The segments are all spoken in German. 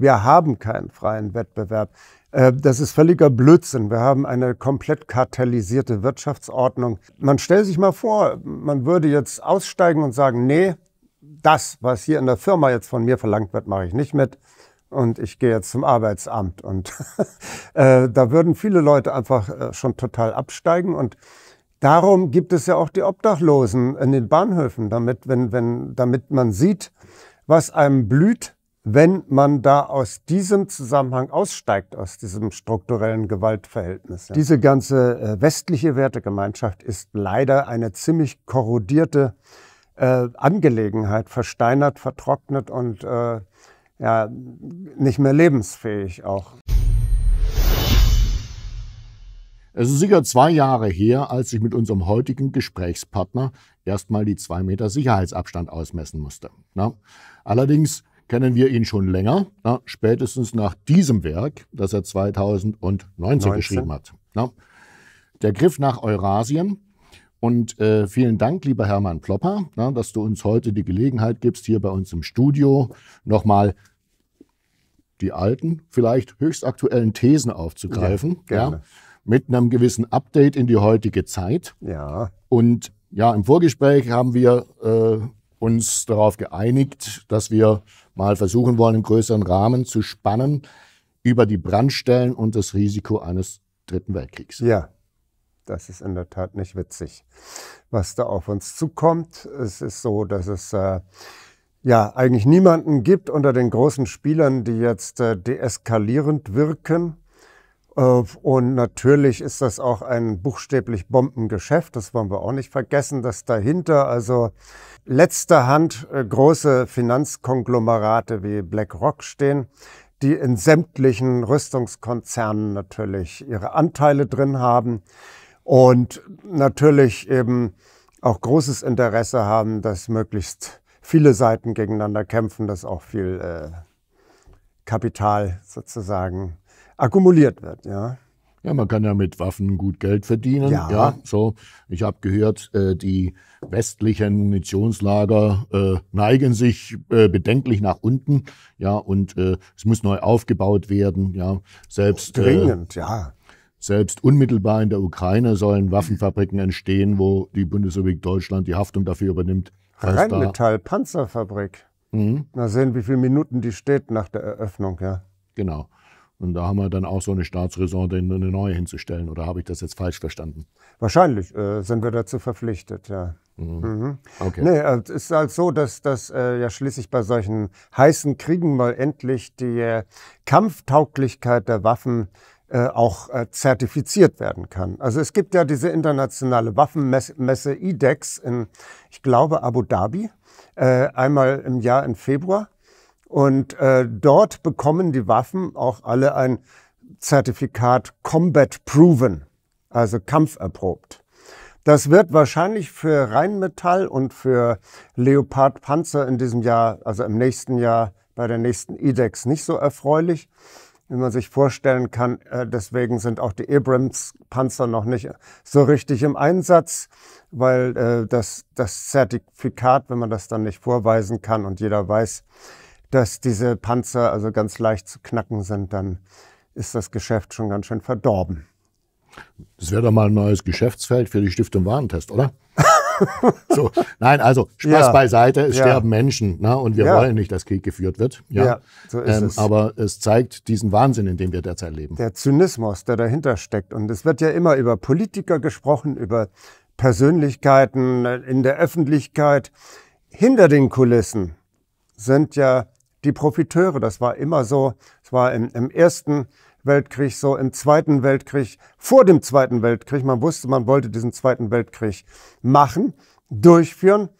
Wir haben keinen freien Wettbewerb. Äh, das ist völliger Blödsinn. Wir haben eine komplett kartellisierte Wirtschaftsordnung. Man stellt sich mal vor, man würde jetzt aussteigen und sagen, nee, das, was hier in der Firma jetzt von mir verlangt wird, mache ich nicht mit und ich gehe jetzt zum Arbeitsamt. Und äh, da würden viele Leute einfach äh, schon total absteigen. Und darum gibt es ja auch die Obdachlosen in den Bahnhöfen, damit, wenn, wenn, damit man sieht, was einem blüht wenn man da aus diesem Zusammenhang aussteigt, aus diesem strukturellen Gewaltverhältnis. Ja. Diese ganze äh, westliche Wertegemeinschaft ist leider eine ziemlich korrodierte äh, Angelegenheit, versteinert, vertrocknet und äh, ja, nicht mehr lebensfähig auch. Es ist sicher zwei Jahre her, als ich mit unserem heutigen Gesprächspartner erstmal die zwei Meter Sicherheitsabstand ausmessen musste. Na? Ne? Allerdings kennen wir ihn schon länger, na, spätestens nach diesem Werk, das er 2019 19. geschrieben hat. Na. Der Griff nach Eurasien. Und äh, vielen Dank, lieber Hermann Plopper, na, dass du uns heute die Gelegenheit gibst, hier bei uns im Studio nochmal die alten, vielleicht höchst aktuellen Thesen aufzugreifen. Ja, ja, mit einem gewissen Update in die heutige Zeit. Ja. Und ja, im Vorgespräch haben wir äh, uns darauf geeinigt, dass wir mal versuchen wollen, im größeren Rahmen zu spannen über die Brandstellen und das Risiko eines Dritten Weltkriegs. Ja, das ist in der Tat nicht witzig, was da auf uns zukommt. Es ist so, dass es äh, ja eigentlich niemanden gibt unter den großen Spielern, die jetzt äh, deeskalierend wirken. Äh, und natürlich ist das auch ein buchstäblich Bombengeschäft. Das wollen wir auch nicht vergessen, dass dahinter also letzter Hand äh, große Finanzkonglomerate wie BlackRock stehen, die in sämtlichen Rüstungskonzernen natürlich ihre Anteile drin haben und natürlich eben auch großes Interesse haben, dass möglichst viele Seiten gegeneinander kämpfen, dass auch viel äh, Kapital sozusagen akkumuliert wird. Ja. Ja, man kann ja mit Waffen gut Geld verdienen. Ja. ja so, ich habe gehört, äh, die westlichen Munitionslager äh, neigen sich äh, bedenklich nach unten. Ja, und äh, es muss neu aufgebaut werden. Ja, selbst äh, dringend, ja. Selbst unmittelbar in der Ukraine sollen Waffenfabriken entstehen, wo die Bundesrepublik Deutschland die Haftung dafür übernimmt. Rheinmetall-Panzerfabrik. Mhm. Mal sehen, wie viele Minuten die steht nach der Eröffnung, ja. Genau. Und da haben wir dann auch so eine Staatsräson, eine neue hinzustellen. Oder habe ich das jetzt falsch verstanden? Wahrscheinlich äh, sind wir dazu verpflichtet, ja. Mhm. mhm. Okay. Nee, äh, es ist halt so, dass, dass äh, ja schließlich bei solchen heißen Kriegen mal endlich die äh, Kampftauglichkeit der Waffen äh, auch äh, zertifiziert werden kann. Also es gibt ja diese internationale Waffenmesse IDEX in, ich glaube, Abu Dhabi, einmal im Jahr im Februar. Und äh, dort bekommen die Waffen auch alle ein Zertifikat Combat Proven, also kampferprobt. Das wird wahrscheinlich für Rheinmetall und für Leopard Panzer in diesem Jahr, also im nächsten Jahr bei der nächsten IDEX nicht so erfreulich, wie man sich vorstellen kann. Äh, deswegen sind auch die Abrams Panzer noch nicht so richtig im Einsatz, weil äh, das, das Zertifikat, wenn man das dann nicht vorweisen kann und jeder weiß, dass diese Panzer also ganz leicht zu knacken sind, dann ist das Geschäft schon ganz schön verdorben. Das wäre doch mal ein neues Geschäftsfeld für die Stiftung Warentest, oder? so, nein, also Spaß ja, beiseite, es ja. sterben Menschen na, ne, und wir ja. wollen nicht, dass Krieg geführt wird. Ja, so ist ähm, es. Aber es zeigt diesen Wahnsinn, in dem wir derzeit leben. Der Zynismus, der dahinter steckt. Und es wird ja immer über Politiker gesprochen, über Persönlichkeiten äh, in der Öffentlichkeit. Hinter den Kulissen sind ja die Profiteure. Das war immer so. Es war im, im ersten Weltkrieg so, im Zweiten Weltkrieg, vor dem Zweiten Weltkrieg. Man wusste, man wollte diesen Zweiten Weltkrieg machen, durchführen.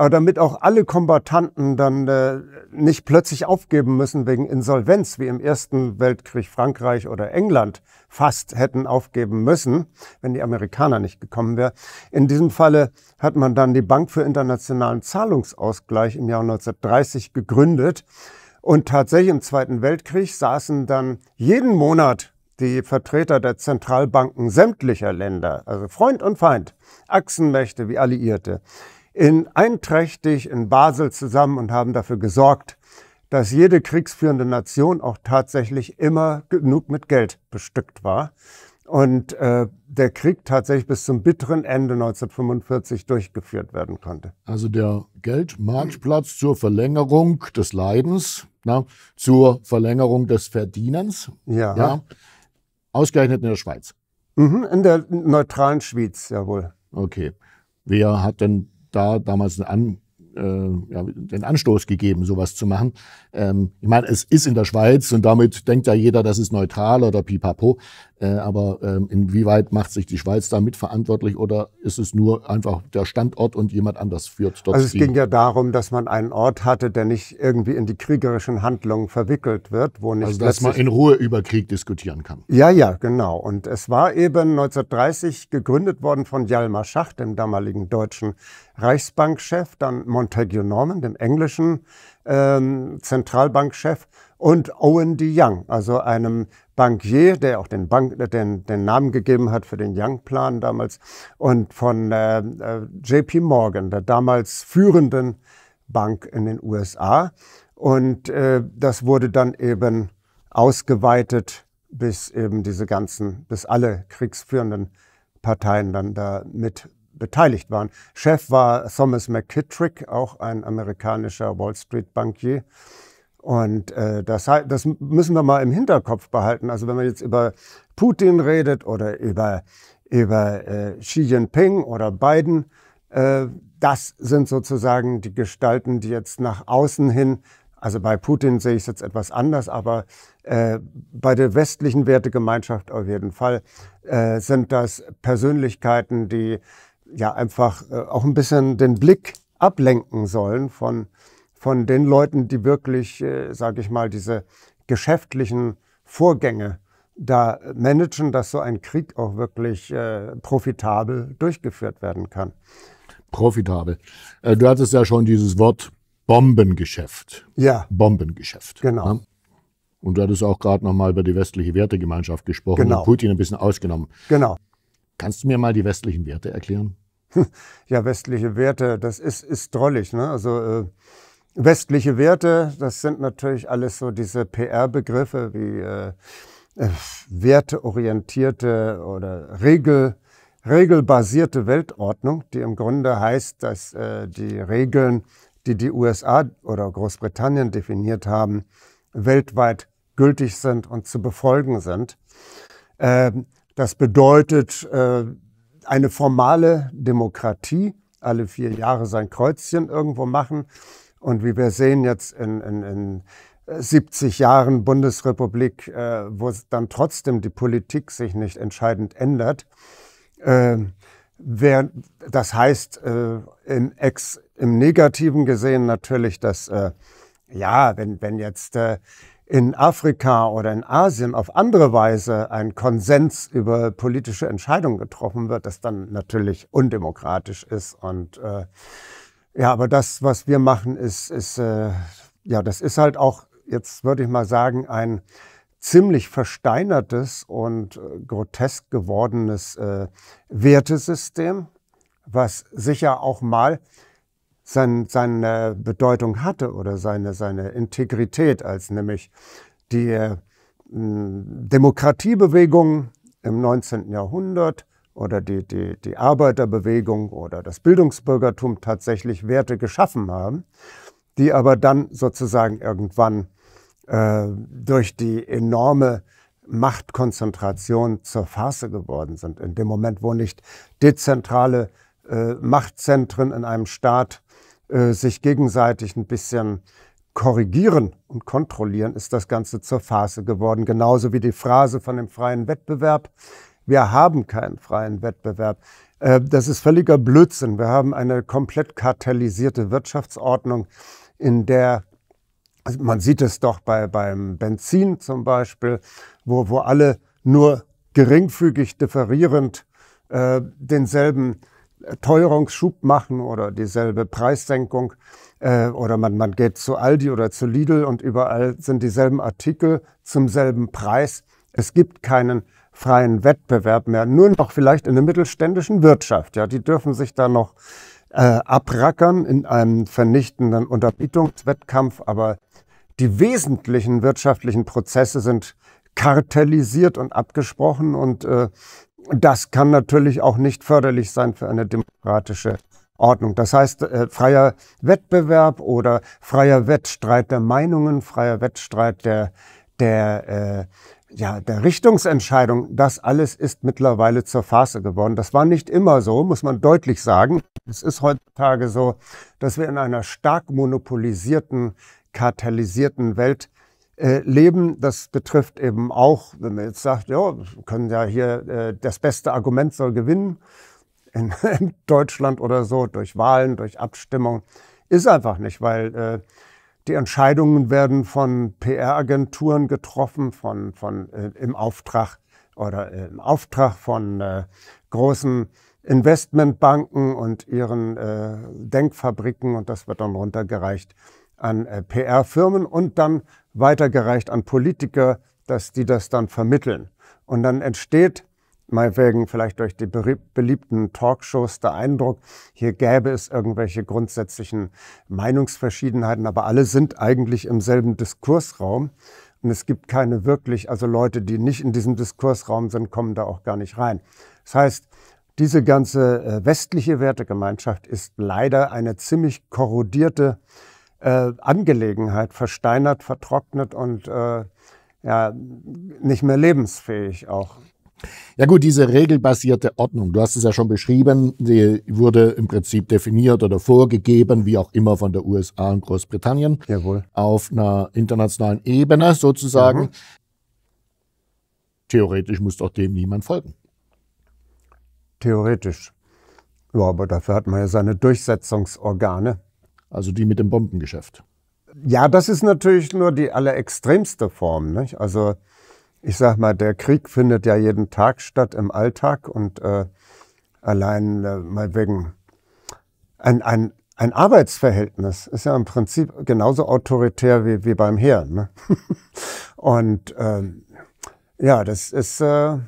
Aber damit auch alle Kombatanten dann äh, nicht plötzlich aufgeben müssen wegen Insolvenz, wie im Ersten Weltkrieg Frankreich oder England fast hätten aufgeben müssen, wenn die Amerikaner nicht gekommen wären. In diesem Falle hat man dann die Bank für internationalen Zahlungsausgleich im Jahr 1930 gegründet. Und tatsächlich im Zweiten Weltkrieg saßen dann jeden Monat die Vertreter der Zentralbanken sämtlicher Länder, also Freund und Feind, Achsenmächte wie Alliierte, in einträchtig in Basel zusammen und haben dafür gesorgt, dass jede kriegsführende Nation auch tatsächlich immer genug mit Geld bestückt war und äh, der Krieg tatsächlich bis zum bitteren Ende 1945 durchgeführt werden konnte. Also der Geldmarktplatz zur Verlängerung des Leidens, na, zur Verlängerung des Verdienens. Ja. ja ausgerechnet in der Schweiz. Mhm, in der neutralen Schweiz, jawohl. Okay. Wer hat denn da damals an, äh, ja, den Anstoß gegeben, sowas zu machen. Ähm, ich meine, es ist in der Schweiz und damit denkt ja jeder, das ist neutral oder pipapo. Äh, aber ähm, inwieweit macht sich die Schweiz da mitverantwortlich oder ist es nur einfach der Standort und jemand anders führt dort? Also es ging ja darum, dass man einen Ort hatte, der nicht irgendwie in die kriegerischen Handlungen verwickelt wird, wo nicht also dass man in Ruhe über Krieg diskutieren kann. Ja, ja, genau. Und es war eben 1930 gegründet worden von Hjalmar Schacht, dem damaligen deutschen Reichsbankchef, dann Montague Norman, dem englischen ähm, Zentralbankchef und Owen D. Young, also einem Bankier, der auch den, Bank, den, den Namen gegeben hat für den Young-Plan damals, und von äh, äh JP Morgan, der damals führenden Bank in den USA. Und äh, das wurde dann eben ausgeweitet bis eben diese ganzen, bis alle kriegsführenden Parteien dann da mit beteiligt waren. Chef war Thomas McKittrick, auch ein amerikanischer Wall Street Bankier. Und äh, das, das müssen wir mal im Hinterkopf behalten. Also wenn man jetzt über Putin redet oder über, über äh, Xi Jinping oder Biden, äh, das sind sozusagen die Gestalten, die jetzt nach außen hin, also bei Putin sehe ich es jetzt etwas anders, aber äh, bei der westlichen Wertegemeinschaft auf jeden Fall äh, sind das Persönlichkeiten, die ja einfach äh, auch ein bisschen den Blick ablenken sollen von von den Leuten, die wirklich, äh, sage ich mal, diese geschäftlichen Vorgänge da managen, dass so ein Krieg auch wirklich äh, profitabel durchgeführt werden kann. Profitabel. Äh, du hattest ja schon dieses Wort Bombengeschäft. Ja. Bombengeschäft. Genau. Ja? Ne? Und du hattest auch gerade nochmal über die westliche Wertegemeinschaft gesprochen genau. und Putin ein bisschen ausgenommen. Genau. Kannst du mir mal die westlichen Werte erklären? Ja, westliche Werte, das ist, ist drollig. Ne? Also äh, westliche Werte, das sind natürlich alles so diese PR-Begriffe wie äh, äh, werteorientierte oder Regel, regelbasierte Weltordnung, die im Grunde heißt, dass äh, die Regeln, die die USA oder Großbritannien definiert haben, weltweit gültig sind und zu befolgen sind. Ähm, das bedeutet äh, eine formale Demokratie, alle vier Jahre sein Kreuzchen irgendwo machen und wie wir sehen jetzt in, in, in 70 äh, Jahren Bundesrepublik, äh, wo dann trotzdem die Politik sich nicht entscheidend ändert, äh, wer, das heißt äh, im, Ex, im Negativen gesehen natürlich, dass äh, ja, wenn, wenn jetzt äh, in Afrika oder in Asien auf andere Weise ein Konsens über politische Entscheidungen getroffen wird, das dann natürlich undemokratisch ist und ja, aber das, was wir machen, ist, ist äh, ja, das ist halt auch, jetzt würde ich mal sagen, ein ziemlich versteinertes und äh, grotesk gewordenes äh, Wertesystem, was sicher auch mal sein, seine Bedeutung hatte oder seine, seine Integrität, als nämlich die äh, Demokratiebewegung im 19. Jahrhundert oder die, die, die Arbeiterbewegung oder das Bildungsbürgertum tatsächlich Werte geschaffen haben, die aber dann sozusagen irgendwann äh, durch die enorme Machtkonzentration zur Phase geworden sind. In dem Moment, wo nicht dezentrale äh, Machtzentren in einem Staat äh, sich gegenseitig ein bisschen korrigieren und kontrollieren, ist das Ganze zur Phase geworden. Genauso wie die Phrase von dem freien Wettbewerb, wir haben keinen freien Wettbewerb. Äh, das ist völliger Blödsinn. Wir haben eine komplett kartellisierte Wirtschaftsordnung, in der also man sieht es doch bei, beim Benzin zum Beispiel, wo, wo alle nur geringfügig differierend äh, denselben Teuerungsschub machen oder dieselbe Preissenkung. Äh, oder man, man geht zu Aldi oder zu Lidl und überall sind dieselben Artikel zum selben Preis. Es gibt keinen freien Wettbewerb mehr, nur noch vielleicht in der mittelständischen Wirtschaft. Ja, die dürfen sich da noch äh, abrackern in einem vernichtenden Unterbietungswettkampf, aber die wesentlichen wirtschaftlichen Prozesse sind kartellisiert und abgesprochen und äh, das kann natürlich auch nicht förderlich sein für eine demokratische Ordnung. Das heißt, äh, freier Wettbewerb oder freier Wettstreit der Meinungen, freier Wettstreit der, der äh, ja, der Richtungsentscheidung, das alles ist mittlerweile zur Phase geworden. Das war nicht immer so, muss man deutlich sagen. Es ist heutzutage so, dass wir in einer stark monopolisierten, kartellisierten Welt äh, leben. Das betrifft eben auch, wenn man jetzt sagt, ja, können ja hier, äh, das beste Argument soll gewinnen in, Deutschland oder so, durch Wahlen, durch Abstimmung. Ist einfach nicht, weil äh, die Entscheidungen werden von PR-Agenturen getroffen, von, von, äh, im Auftrag oder äh, im Auftrag von äh, großen Investmentbanken und ihren äh, Denkfabriken und das wird dann runtergereicht an äh, PR-Firmen und dann weitergereicht an Politiker, dass die das dann vermitteln. Und dann entsteht meinetwegen vielleicht durch die beliebten Talkshows der Eindruck, hier gäbe es irgendwelche grundsätzlichen Meinungsverschiedenheiten, aber alle sind eigentlich im selben Diskursraum. Und es gibt keine wirklich, also Leute, die nicht in diesem Diskursraum sind, kommen da auch gar nicht rein. Das heißt, diese ganze äh, westliche Wertegemeinschaft ist leider eine ziemlich korrodierte äh, Angelegenheit, versteinert, vertrocknet und äh, ja, nicht mehr lebensfähig auch. Ja gut, diese regelbasierte Ordnung, du hast es ja schon beschrieben, die wurde im Prinzip definiert oder vorgegeben, wie auch immer von der USA und Großbritannien, Jawohl. auf einer internationalen Ebene sozusagen. Mhm. Theoretisch muss doch dem niemand folgen. Theoretisch. Ja, aber dafür hat man ja seine Durchsetzungsorgane. Also die mit dem Bombengeschäft. Ja, das ist natürlich nur die allerextremste Form. Nicht? Also ich sag mal, der Krieg findet ja jeden Tag statt im Alltag und äh, allein äh, mal wegen ein, ein, ein Arbeitsverhältnis ist ja im Prinzip genauso autoritär wie, wie beim Heer. Ne? und ähm, ja, das ist. Äh,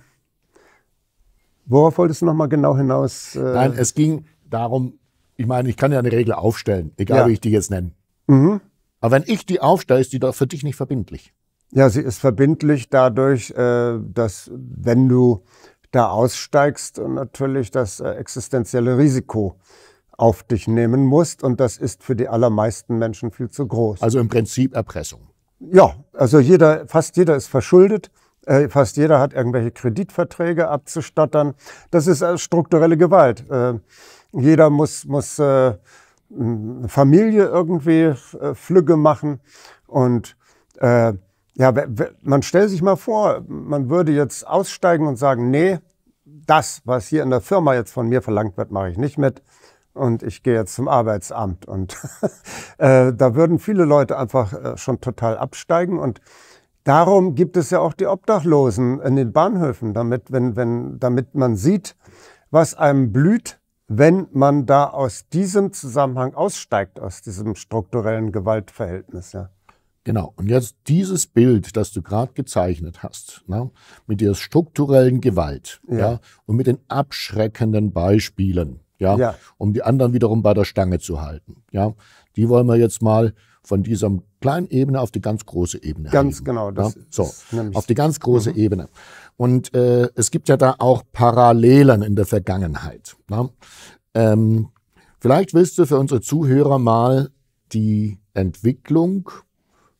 worauf wolltest du nochmal genau hinaus? Äh, Nein, es ging darum, ich meine, ich kann ja eine Regel aufstellen, egal ja. wie ich die jetzt nenne. Mhm. Aber wenn ich die aufstelle, ist die doch für dich nicht verbindlich. Ja, sie ist verbindlich dadurch, äh, dass wenn du da aussteigst, natürlich das äh, existenzielle Risiko auf dich nehmen musst. Und das ist für die allermeisten Menschen viel zu groß. Also im Prinzip Erpressung. Ja, also jeder, fast jeder ist verschuldet. Äh, fast jeder hat irgendwelche Kreditverträge abzustottern. Das ist strukturelle Gewalt. Jeder muss, muss Familie irgendwie Flügge machen und ja, man stellt sich mal vor, man würde jetzt aussteigen und sagen, nee, das, was hier in der Firma jetzt von mir verlangt wird, mache ich nicht mit und ich gehe jetzt zum Arbeitsamt. Und äh, da würden viele Leute einfach äh, schon total absteigen. Und darum gibt es ja auch die Obdachlosen in den Bahnhöfen, damit, wenn, wenn, damit man sieht, was einem blüht, wenn man da aus diesem Zusammenhang aussteigt, aus diesem strukturellen Gewaltverhältnis. Ja. Genau. Und jetzt dieses Bild, das du gerade gezeichnet hast, ne, mit der strukturellen Gewalt ja. ja. und mit den abschreckenden Beispielen, ja, ja, um die anderen wiederum bei der Stange zu halten, ja, die wollen wir jetzt mal von dieser kleinen Ebene auf die ganz große Ebene. Ganz heben, genau. Ne? Das ja. so auf die ganz große mhm. Ebene. Und äh, es gibt ja da auch Parallelen in der Vergangenheit. Ne? Ähm, vielleicht willst du für unsere Zuhörer mal die Entwicklung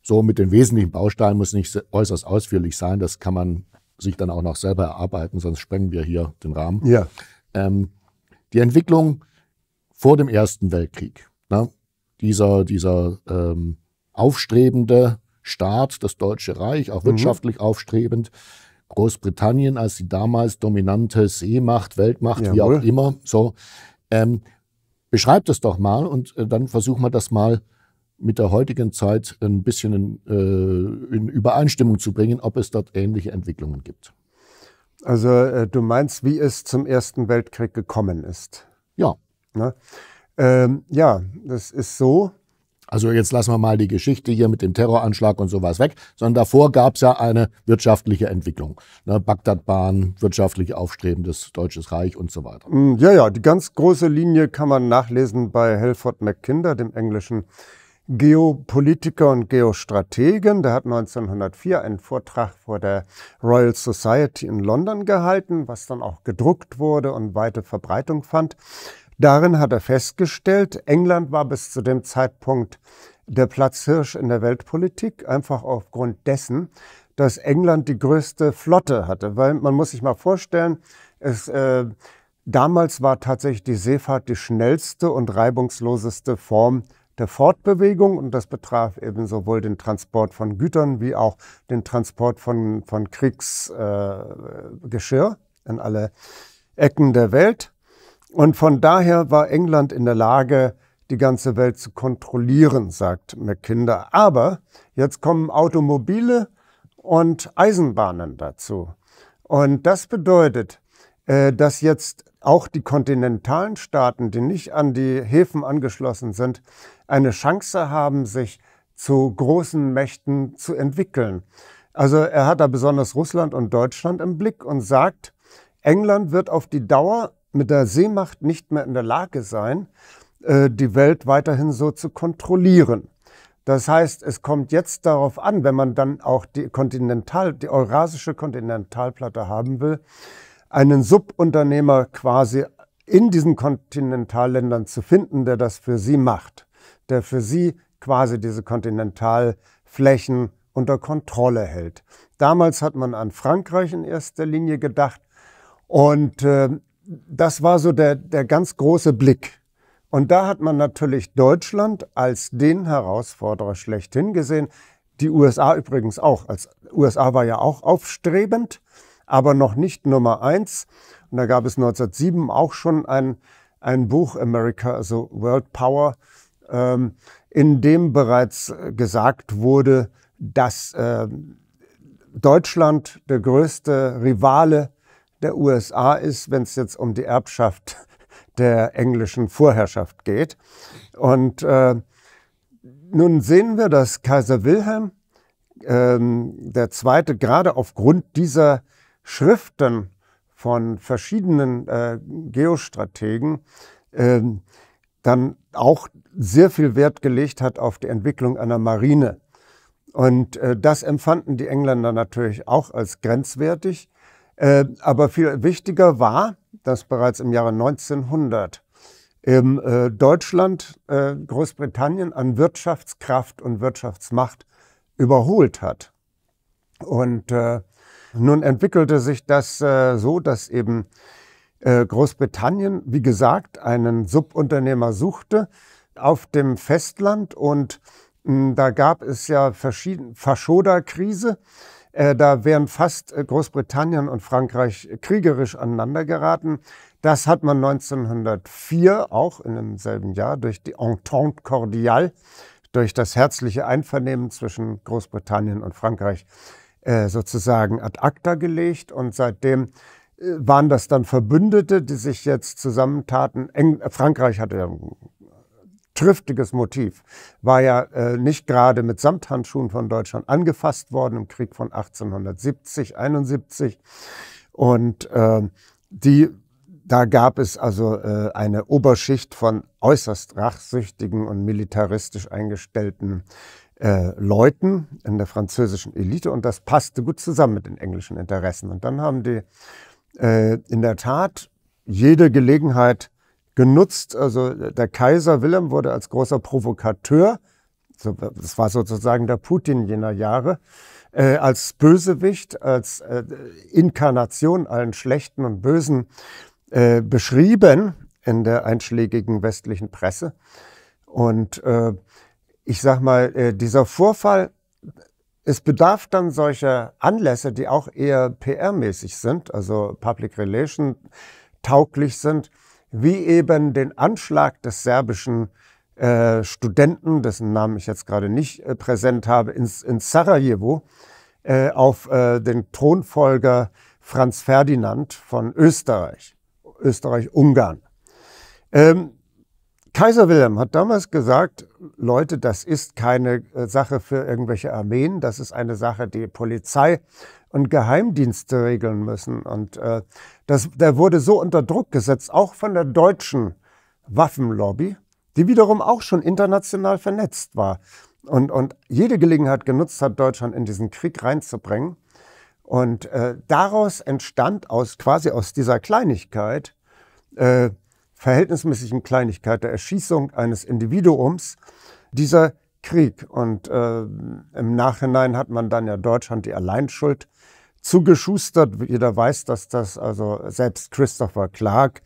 so mit den wesentlichen Bausteinen muss nicht äußerst ausführlich sein. Das kann man sich dann auch noch selber erarbeiten, sonst sprengen wir hier den Rahmen. Ja. Ähm, die Entwicklung vor dem Ersten Weltkrieg, ne? dieser, dieser ähm, aufstrebende Staat, das Deutsche Reich, auch mhm. wirtschaftlich aufstrebend, Großbritannien als die damals dominante Seemacht, Weltmacht, Jawohl. wie auch immer, so, ähm, beschreibt es doch mal und äh, dann versuchen wir das mal mit der heutigen Zeit ein bisschen in, äh, in Übereinstimmung zu bringen, ob es dort ähnliche Entwicklungen gibt. Also äh, du meinst, wie es zum Ersten Weltkrieg gekommen ist? Ja. Ne? Ähm, ja, das ist so. Also jetzt lassen wir mal die Geschichte hier mit dem Terroranschlag und sowas weg, sondern davor gab es ja eine wirtschaftliche Entwicklung. Ne, Bagdadbahn, wirtschaftlich aufstrebendes Deutsches Reich und so weiter. Mm, ja, ja, die ganz große Linie kann man nachlesen bei Helford Mackinder, dem englischen Geopolitiker und Geostrategen. Der hat 1904 einen Vortrag vor der Royal Society in London gehalten, was dann auch gedruckt wurde und weite Verbreitung fand. Darin hat er festgestellt, England war bis zu dem Zeitpunkt der Platzhirsch in der Weltpolitik, einfach aufgrund dessen, dass England die größte Flotte hatte. Weil man muss sich mal vorstellen, es, äh, damals war tatsächlich die Seefahrt die schnellste und reibungsloseste Form der Fortbewegung und das betraf eben sowohl den Transport von Gütern wie auch den Transport von, von Kriegsgeschirr äh, in alle Ecken der Welt. Und von daher war England in der Lage, die ganze Welt zu kontrollieren, sagt McKinder. Aber jetzt kommen Automobile und Eisenbahnen dazu. Und das bedeutet, äh, dass jetzt auch die kontinentalen Staaten, die nicht an die Häfen angeschlossen sind, eine Chance haben, sich zu großen Mächten zu entwickeln. Also er hat da besonders Russland und Deutschland im Blick und sagt, England wird auf die Dauer mit der Seemacht nicht mehr in der Lage sein, äh, die Welt weiterhin so zu kontrollieren. Das heißt, es kommt jetzt darauf an, wenn man dann auch die, Kontinental, die eurasische Kontinentalplatte haben will, einen Subunternehmer quasi in diesen Kontinentalländern zu finden, der das für sie macht, der für sie quasi diese Kontinentalflächen unter Kontrolle hält. Damals hat man an Frankreich in erster Linie gedacht und äh, das war so der, der ganz große Blick. Und da hat man natürlich Deutschland als den Herausforderer schlechthin gesehen. Die USA übrigens auch. Als USA war ja auch aufstrebend aber noch nicht Nummer eins. Und da gab es 1907 auch schon ein, ein Buch, America, also World Power, ähm, in dem bereits äh, gesagt wurde, dass äh, Deutschland der größte Rivale der USA ist, wenn es jetzt um die Erbschaft der englischen Vorherrschaft geht. Und äh, nun sehen wir, dass Kaiser Wilhelm ähm, der gerade aufgrund dieser Schriften von verschiedenen äh, Geostrategen äh, dann auch sehr viel Wert gelegt hat auf die Entwicklung einer Marine. Und äh, das empfanden die Engländer natürlich auch als grenzwertig. Ähm, aber viel wichtiger war, dass bereits im Jahre 1900 im äh, Deutschland äh, Großbritannien an Wirtschaftskraft und Wirtschaftsmacht überholt hat. Und äh, nun entwickelte sich das äh, so, dass eben äh, Großbritannien, wie gesagt, einen Subunternehmer suchte auf dem Festland und mh, hm, da gab es ja verschiedene Faschoda-Krise. Äh, da wären fast äh, Großbritannien und Frankreich kriegerisch aneinander geraten. Das hat man 1904 auch in demselben Jahr durch die Entente Cordiale, durch das herzliche Einvernehmen zwischen Großbritannien und Frankreich äh, sozusagen ad acta gelegt und seitdem äh, waren das dann Verbündete, die sich jetzt zusammentaten. Eng Frankreich hatte ja ein triftiges Motiv, war ja äh, nicht gerade mit Samthandschuhen von Deutschland angefasst worden im Krieg von 1870, 71. Und äh, die, da gab es also äh, eine Oberschicht von äußerst rachsüchtigen und militaristisch eingestellten äh, Leuten in der französischen Elite und das passte gut zusammen mit den englischen Interessen. Und dann haben die äh, in der Tat jede Gelegenheit genutzt. Also äh, der Kaiser Wilhelm wurde als großer Provokateur, das war sozusagen der Putin jener Jahre, äh, als Bösewicht, als äh, Inkarnation allen Schlechten und Bösen äh, beschrieben in der einschlägigen westlichen Presse. Und äh, ich sag mal, äh, dieser Vorfall, es bedarf dann solcher Anlässe, die auch eher PR-mäßig sind, also Public Relation tauglich sind, wie eben den Anschlag des serbischen äh, Studenten, dessen Namen ich jetzt gerade nicht äh, präsent habe, ins, in Sarajevo äh, auf äh, den Thronfolger Franz Ferdinand von Österreich, Österreich-Ungarn. Ähm, Kaiser Wilhelm hat damals gesagt, Leute, das ist keine äh, Sache für irgendwelche Armeen, das ist eine Sache, die Polizei und Geheimdienste regeln müssen. Und äh, das, der wurde so unter Druck gesetzt, auch von der deutschen Waffenlobby, die wiederum auch schon international vernetzt war und, und jede Gelegenheit genutzt hat, Deutschland in diesen Krieg reinzubringen. Und äh, daraus entstand aus quasi aus dieser Kleinigkeit äh, verhältnismäßigen Kleinigkeit, der Erschießung eines Individuums, dieser Krieg. Und äh, im Nachhinein hat man dann ja Deutschland die Alleinschuld zugeschustert. Jeder weiß, dass das, also selbst Christopher Clark,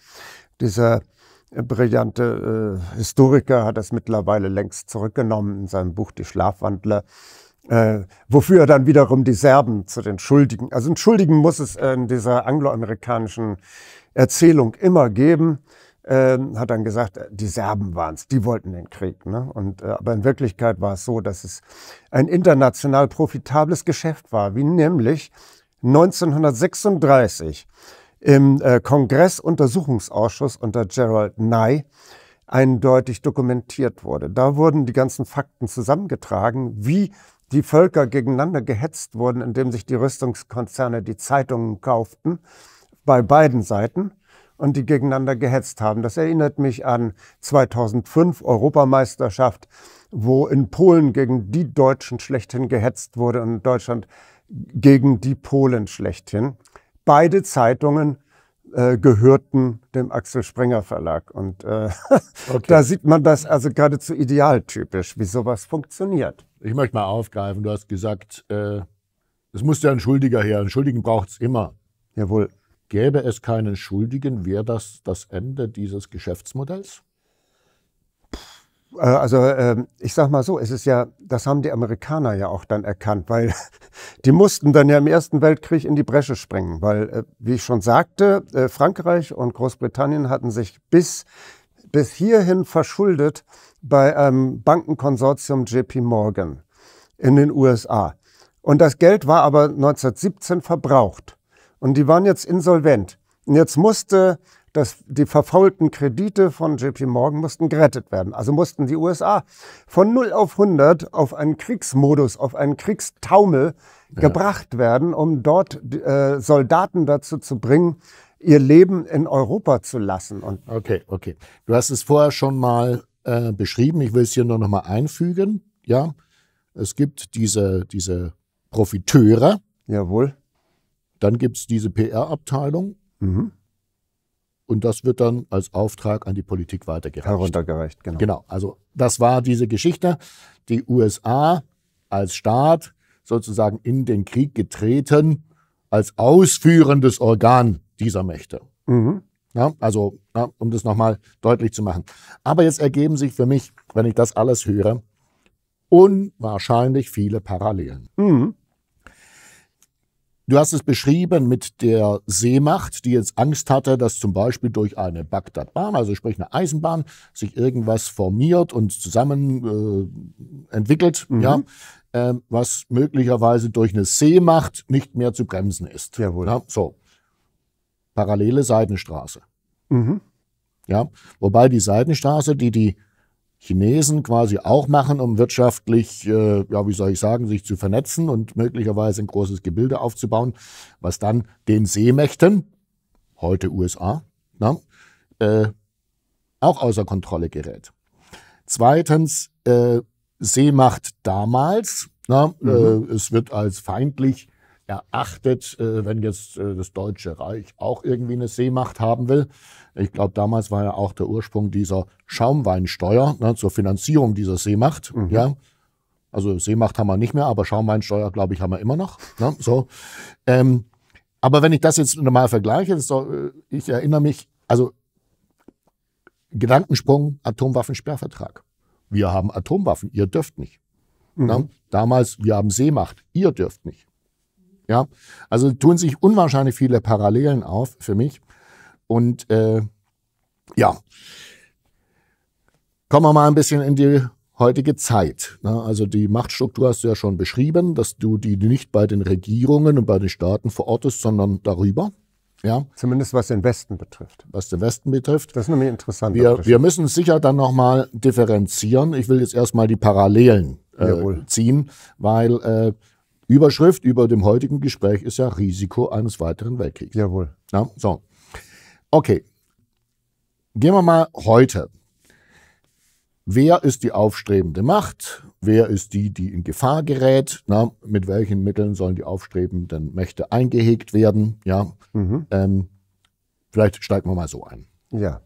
dieser brillante äh, Historiker, hat das mittlerweile längst zurückgenommen in seinem Buch Die Schlafwandler. Äh, wofür er dann wiederum die Serben zu den Schuldigen, also entschuldigen muss es in dieser angloamerikanischen Erzählung immer geben ähm, hat dann gesagt, äh, die Serben waren es, die wollten den Krieg. Ne? Und, äh, aber in Wirklichkeit war es so, dass es ein international profitables Geschäft war, wie nämlich 1936 im äh, Kongressuntersuchungsausschuss unter Gerald Nye eindeutig dokumentiert wurde. Da wurden die ganzen Fakten zusammengetragen, wie die Völker gegeneinander gehetzt wurden, indem sich die Rüstungskonzerne die Zeitungen kauften, bei beiden Seiten und die gegeneinander gehetzt haben. Das erinnert mich an 2005 Europameisterschaft, wo in Polen gegen die Deutschen schlechthin gehetzt wurde und in Deutschland gegen die Polen schlechthin. Beide Zeitungen äh, gehörten dem Axel Springer Verlag. Und äh, okay. da sieht man das also geradezu idealtypisch, wie sowas funktioniert. Ich möchte mal aufgreifen, du hast gesagt, äh, es muss ja ein Schuldiger her. Einen Schuldigen braucht es immer. Jawohl. Gäbe es keinen Schuldigen, wäre das das Ende dieses Geschäftsmodells? Äh, also ähm, ich sage mal so, es ist ja, das haben die Amerikaner ja auch dann erkannt, weil die mussten dann ja im Ersten Weltkrieg in die Bresche springen, weil, äh, wie ich schon sagte, äh, Frankreich und Großbritannien hatten sich bis, bis hierhin verschuldet bei einem Bankenkonsortium JP Morgan in den USA. Und das Geld war aber 1917 verbraucht. Und die waren jetzt insolvent. Und jetzt musste das, die verfaulten Kredite von JP Morgan mussten gerettet werden. Also mussten die USA von 0 auf 100 auf einen Kriegsmodus, auf einen Kriegstaumel ja. gebracht werden, um dort äh, Soldaten dazu zu bringen, ihr Leben in Europa zu lassen. Und okay, okay. Du hast es vorher schon mal äh, beschrieben. Ich will es hier nur noch mal einfügen. Ja, es gibt diese, diese Profiteure. Jawohl. Dann gibt es diese PR-Abteilung. Mhm. Und das wird dann als Auftrag an die Politik weitergereicht. Heruntergereicht, genau. Genau. Also, das war diese Geschichte. Die USA als Staat sozusagen in den Krieg getreten als ausführendes Organ dieser Mächte. Mhm. Ja, also, ja, um das nochmal deutlich zu machen. Aber jetzt ergeben sich für mich, wenn ich das alles höre, unwahrscheinlich viele Parallelen. Mhm. Du hast es beschrieben mit der Seemacht, die jetzt Angst hatte, dass zum Beispiel durch eine Bagdad-Bahn, also sprich eine Eisenbahn, sich irgendwas formiert und zusammen äh, entwickelt, mhm. ja, äh, was möglicherweise durch eine Seemacht nicht mehr zu bremsen ist. Jawohl. Ja, so. Parallele Seidenstraße. Mhm. Ja, wobei die Seidenstraße, die die Chinesen quasi auch machen, um wirtschaftlich, äh, ja, wie soll ich sagen, sich zu vernetzen und möglicherweise ein großes Gebilde aufzubauen, was dann den Seemächten, heute USA, na, ne, äh, auch außer Kontrolle gerät. Zweitens, äh, Seemacht damals, na, ne, mhm. äh, es wird als feindlich erachtet, äh, wenn jetzt äh, das Deutsche Reich auch irgendwie eine Seemacht haben will. Ich glaube, damals war ja auch der Ursprung dieser Schaumweinsteuer ne, zur Finanzierung dieser Seemacht. Mhm. Ja. Also Seemacht haben wir nicht mehr, aber Schaumweinsteuer, glaube ich, haben wir immer noch. Ne, so. Ähm, aber wenn ich das jetzt nochmal vergleiche, doch, äh, ich erinnere mich, also Gedankensprung, Atomwaffensperrvertrag. Wir haben Atomwaffen, ihr dürft nicht. Ne. Mhm. Damals, wir haben Seemacht, ihr dürft nicht. Ja, also tun sich unwahrscheinlich viele Parallelen auf für mich. Und äh, ja, kommen wir mal ein bisschen in die heutige Zeit. Ne? Also die Machtstruktur hast du ja schon beschrieben, dass du die nicht bei den Regierungen und bei den Staaten verortest, sondern darüber. Ja. Zumindest was den Westen betrifft. Was den Westen betrifft. Das ist nämlich interessant. Wir, wir müssen sicher dann nochmal differenzieren. Ich will jetzt erstmal die Parallelen äh, ziehen, weil äh, Überschrift über dem heutigen Gespräch ist ja Risiko eines weiteren Weltkriegs. Jawohl. Ja, so. Okay. Gehen wir mal heute. Wer ist die aufstrebende Macht? Wer ist die, die in Gefahr gerät? Na, mit welchen Mitteln sollen die aufstrebenden Mächte eingehegt werden? Ja. Mhm. Ähm, vielleicht steigen wir mal so ein. Ja.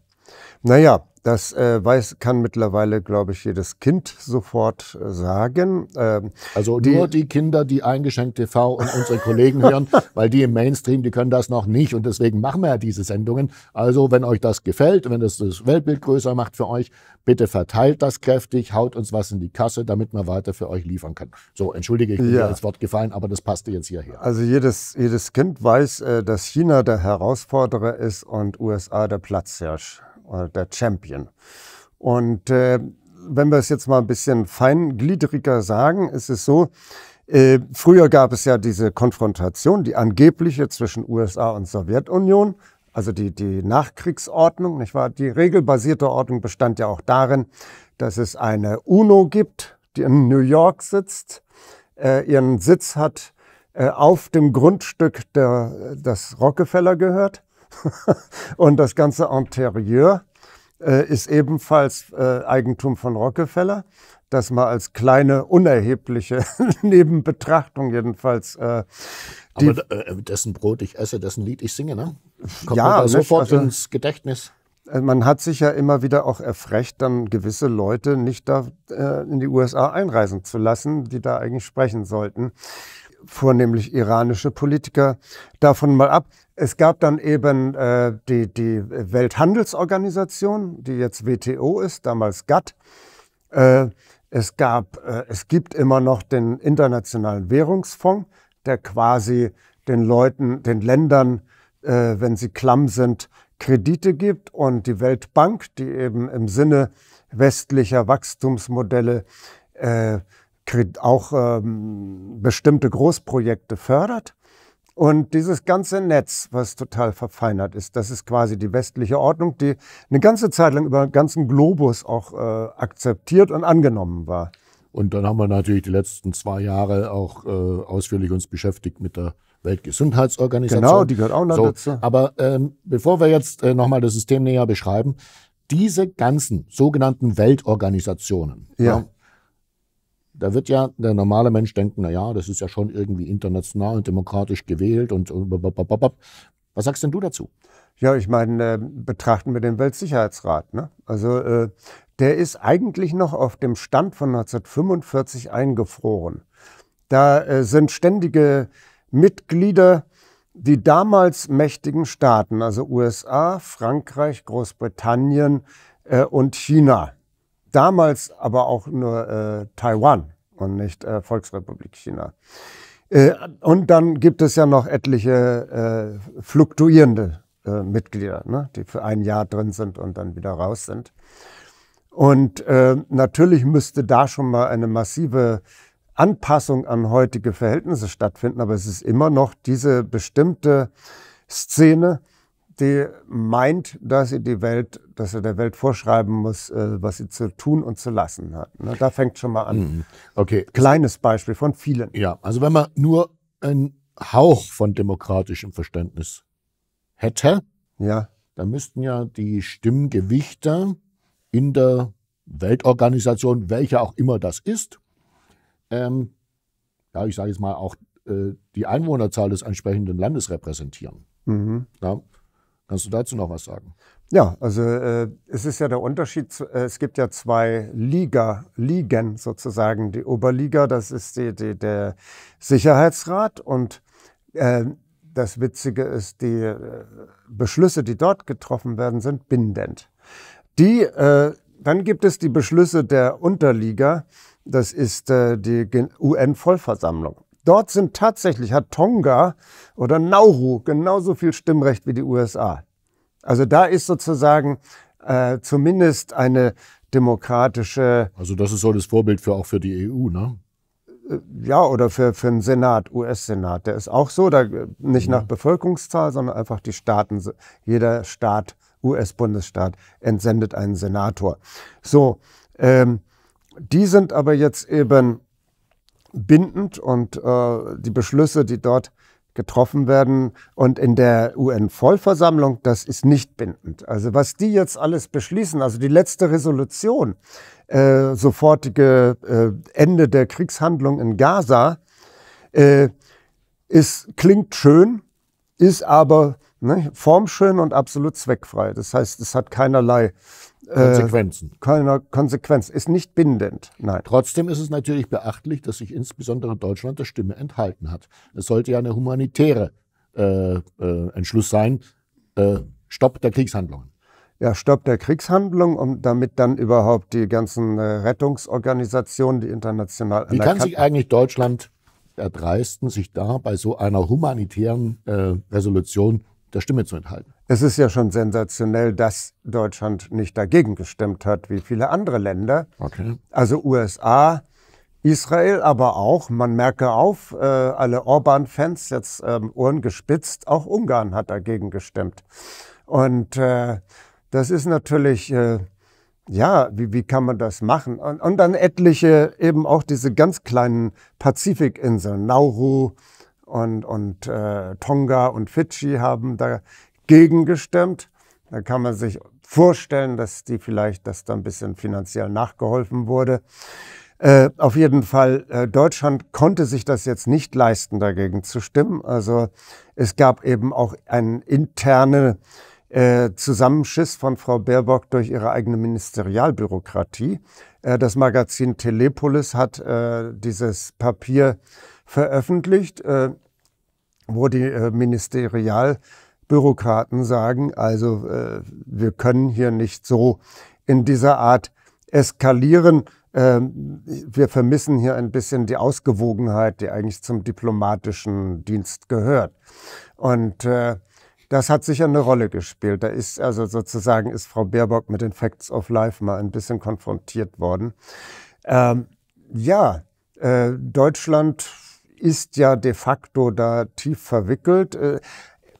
Naja, das äh, weiß, kann mittlerweile, glaube ich, jedes Kind sofort äh, sagen. Ähm, also die, nur die Kinder, die eingeschenkt TV und unsere Kollegen hören, weil die im Mainstream, die können das noch nicht. Und deswegen machen wir ja diese Sendungen. Also wenn euch das gefällt, wenn das das Weltbild größer macht für euch, bitte verteilt das kräftig, haut uns was in die Kasse, damit wir weiter für euch liefern können. So, entschuldige, ich bin ja. das Wort gefallen, aber das passte jetzt hierher. Also jedes, jedes Kind weiß, äh, dass China der Herausforderer ist und USA der Platzhirsch oder der Champion. Und äh, wenn wir es jetzt mal ein bisschen feingliedriger sagen, ist es so, äh, früher gab es ja diese Konfrontation, die angebliche zwischen USA und Sowjetunion, also die, die Nachkriegsordnung, nicht wahr? Die regelbasierte Ordnung bestand ja auch darin, dass es eine UNO gibt, die in New York sitzt, äh, ihren Sitz hat äh, auf dem Grundstück, der, das Rockefeller gehört und das ganze Interieur äh, ist ebenfalls äh, Eigentum von Rockefeller. Das mal als kleine, unerhebliche Nebenbetrachtung jedenfalls. Äh, Aber äh, äh, dessen Brot ich esse, dessen Lied ich singe, ne? Kommt ja, da sofort also, ins Gedächtnis. Äh, man hat sich ja immer wieder auch erfrecht, dann gewisse Leute nicht da in die USA einreisen zu lassen, die da eigentlich sprechen sollten vornehmlich iranische Politiker. Davon mal ab. Es gab dann eben äh, die, die Welthandelsorganisation, die jetzt WTO ist, damals GATT. Äh, es, gab, äh, es gibt immer noch den Internationalen Währungsfonds, der quasi den Leuten, den Ländern, äh, wenn sie klamm sind, Kredite gibt und die Weltbank, die eben im Sinne westlicher Wachstumsmodelle äh, auch ähm, bestimmte Großprojekte fördert. Und dieses ganze Netz, was total verfeinert ist, das ist quasi die westliche Ordnung, die eine ganze Zeit lang über den ganzen Globus auch äh, akzeptiert und angenommen war. Und dann haben wir natürlich die letzten zwei Jahre auch äh, ausführlich uns beschäftigt mit der Weltgesundheitsorganisation. Genau, die gehört auch noch so, dazu. Aber ähm, bevor wir jetzt äh, nochmal das System näher beschreiben, diese ganzen sogenannten Weltorganisationen, ja. Ja, da wird ja der normale Mensch denken, naja, das ist ja schon irgendwie international und demokratisch gewählt und was sagst denn du dazu? Ja, ich meine, äh, betrachten wir den Weltsicherheitsrat. Ne? Also äh, der ist eigentlich noch auf dem Stand von 1945 eingefroren. Da äh, sind ständige Mitglieder, die damals mächtigen Staaten, also USA, Frankreich, Großbritannien und China damals aber auch nur äh, Taiwan und nicht äh, Volksrepublik China. Äh, und dann gibt es ja noch etliche äh, fluktuierende äh, Mitglieder, ne, die für ein Jahr drin sind und dann wieder raus sind. Und äh, natürlich müsste da schon mal eine massive Anpassung an heutige Verhältnisse stattfinden, aber es ist immer noch diese bestimmte Szene, die meint, dass sie die Welt, dass sie der Welt vorschreiben muss, äh, was sie zu tun und zu lassen hat. Ne? Da fängt schon mal an. Mhm. Okay. Kleines Beispiel von vielen. Ja, also wenn man nur einen Hauch von demokratischem Verständnis hätte, ja. dann müssten ja die Stimmgewichter in der Weltorganisation, welcher auch immer das ist, ähm, ja, ich sage jetzt mal auch äh, die Einwohnerzahl des entsprechenden Landes repräsentieren. Mhm. Ja, Kannst du dazu noch was sagen? Ja, also äh, es ist ja der Unterschied, äh, es gibt ja zwei Liga, Ligen sozusagen. Die Oberliga, das ist die, die der Sicherheitsrat und äh, das Witzige ist, die äh, Beschlüsse, die dort getroffen werden, sind bindend. Die, äh, dann gibt es die Beschlüsse der Unterliga, das ist die UN-Vollversammlung. Dort sind tatsächlich, hat Tonga oder Nauru genauso viel Stimmrecht wie die USA. Also da ist sozusagen äh, zumindest eine demokratische. Also das ist so das Vorbild für auch für die EU, ne? Äh, ja, oder für, für den Senat, US-Senat, der ist auch so, da, äh, nicht ja. Mhm. nach Bevölkerungszahl, sondern einfach die Staaten, jeder Staat, US-Bundesstaat entsendet einen Senator. So, ähm, die sind aber jetzt eben bindend und äh, die Beschlüsse, die dort getroffen werden. Und in der UN-Vollversammlung, das ist nicht bindend. Also was die jetzt alles beschließen, also die letzte Resolution, äh, sofortige äh, Ende der Kriegshandlung in Gaza, äh, ist, klingt schön, ist aber ne, formschön und absolut zweckfrei. Das heißt, es hat keinerlei äh, Konsequenzen. Äh, Konsequenz ist nicht bindend, nein. Trotzdem ist es natürlich beachtlich, dass sich insbesondere Deutschland der Stimme enthalten hat. Es sollte ja eine humanitäre äh, äh, Entschluss sein, äh, Stopp der Kriegshandlungen. Ja, Stopp der Kriegshandlungen, um damit dann überhaupt die ganzen äh, Rettungsorganisationen, die international. Wie kann sich eigentlich Deutschland erdreisten, sich da bei so einer humanitären Resolution der Stimme zu enthalten? Es ist ja schon sensationell, dass Deutschland nicht dagegen gestimmt hat, wie viele andere Länder. Okay. Also USA, Israel, aber auch, man merke auf, äh, alle Orban-Fans jetzt ähm, Ohren gespitzt, auch Ungarn hat dagegen gestimmt. Und äh, das ist natürlich, äh, ja, wie, wie kann man das machen? Und, und dann etliche eben auch diese ganz kleinen Pazifikinseln, Nauru und, und äh, Tonga und Fidschi haben da gegengestimmt. Da kann man sich vorstellen, dass die vielleicht, dass da ein bisschen finanziell nachgeholfen wurde. Äh, auf jeden Fall, äh, Deutschland konnte sich das jetzt nicht leisten, dagegen zu stimmen. Also es gab eben auch einen internen äh, Zusammenschiss von Frau Baerbock durch ihre eigene Ministerialbürokratie. Äh, das Magazin Telepolis hat äh, dieses Papier veröffentlicht, äh, wo die Ministerial Bürokraten sagen, also äh, wir können hier nicht so in dieser Art eskalieren. Ähm, wir vermissen hier ein bisschen die Ausgewogenheit, die eigentlich zum diplomatischen Dienst gehört. Und äh, das hat sicher eine Rolle gespielt. Da ist also sozusagen ist Frau Baerbock mit den Facts of Life mal ein bisschen konfrontiert worden. Ähm, ja, äh, Deutschland ist ja de facto da tief verwickelt. Äh,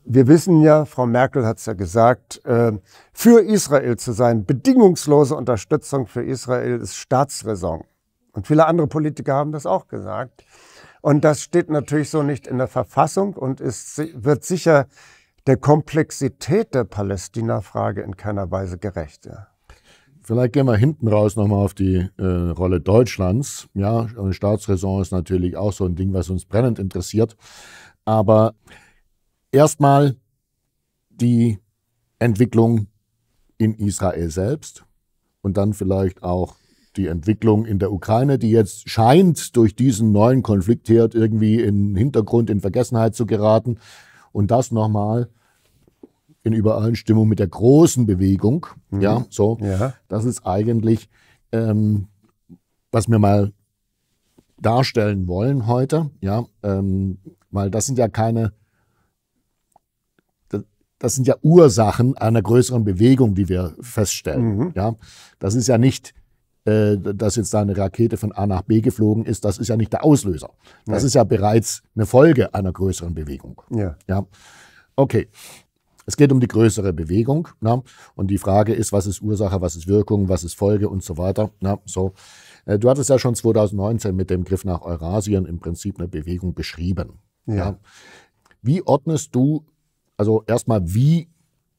wir wissen ja, Frau Merkel hat es ja gesagt, äh, für Israel zu sein, bedingungslose Unterstützung für Israel ist Staatsräson. Und viele andere Politiker haben das auch gesagt. Und das steht natürlich so nicht in der Verfassung und ist, wird sicher der Komplexität der Palästina-Frage in keiner Weise gerecht. Ja. Vielleicht gehen wir hinten raus nochmal auf die äh, Rolle Deutschlands. Ja, Staatsräson ist natürlich auch so ein Ding, was uns brennend interessiert. Aber Erstmal die Entwicklung in Israel selbst und dann vielleicht auch die Entwicklung in der Ukraine, die jetzt scheint durch diesen neuen Konfliktherd irgendwie in Hintergrund, in Vergessenheit zu geraten. Und das nochmal in Übereinstimmung mit der großen Bewegung. Mhm. Ja, so. Ja. Das ist eigentlich, ähm, was wir mal darstellen wollen heute. Ja, ähm, weil das sind ja keine das sind ja Ursachen einer größeren Bewegung, die wir feststellen. Mhm. Ja, das ist ja nicht, äh, dass jetzt da eine Rakete von A nach B geflogen ist. Das ist ja nicht der Auslöser. Das Nein. ist ja bereits eine Folge einer größeren Bewegung. Ja. ja. Okay. Es geht um die größere Bewegung. Na? Und die Frage ist, was ist Ursache, was ist Wirkung, was ist Folge und so weiter. Na? So. Äh, du hattest ja schon 2019 mit dem Griff nach Eurasien im Prinzip eine Bewegung beschrieben. Ja. ja. Wie ordnest du also erstmal, wie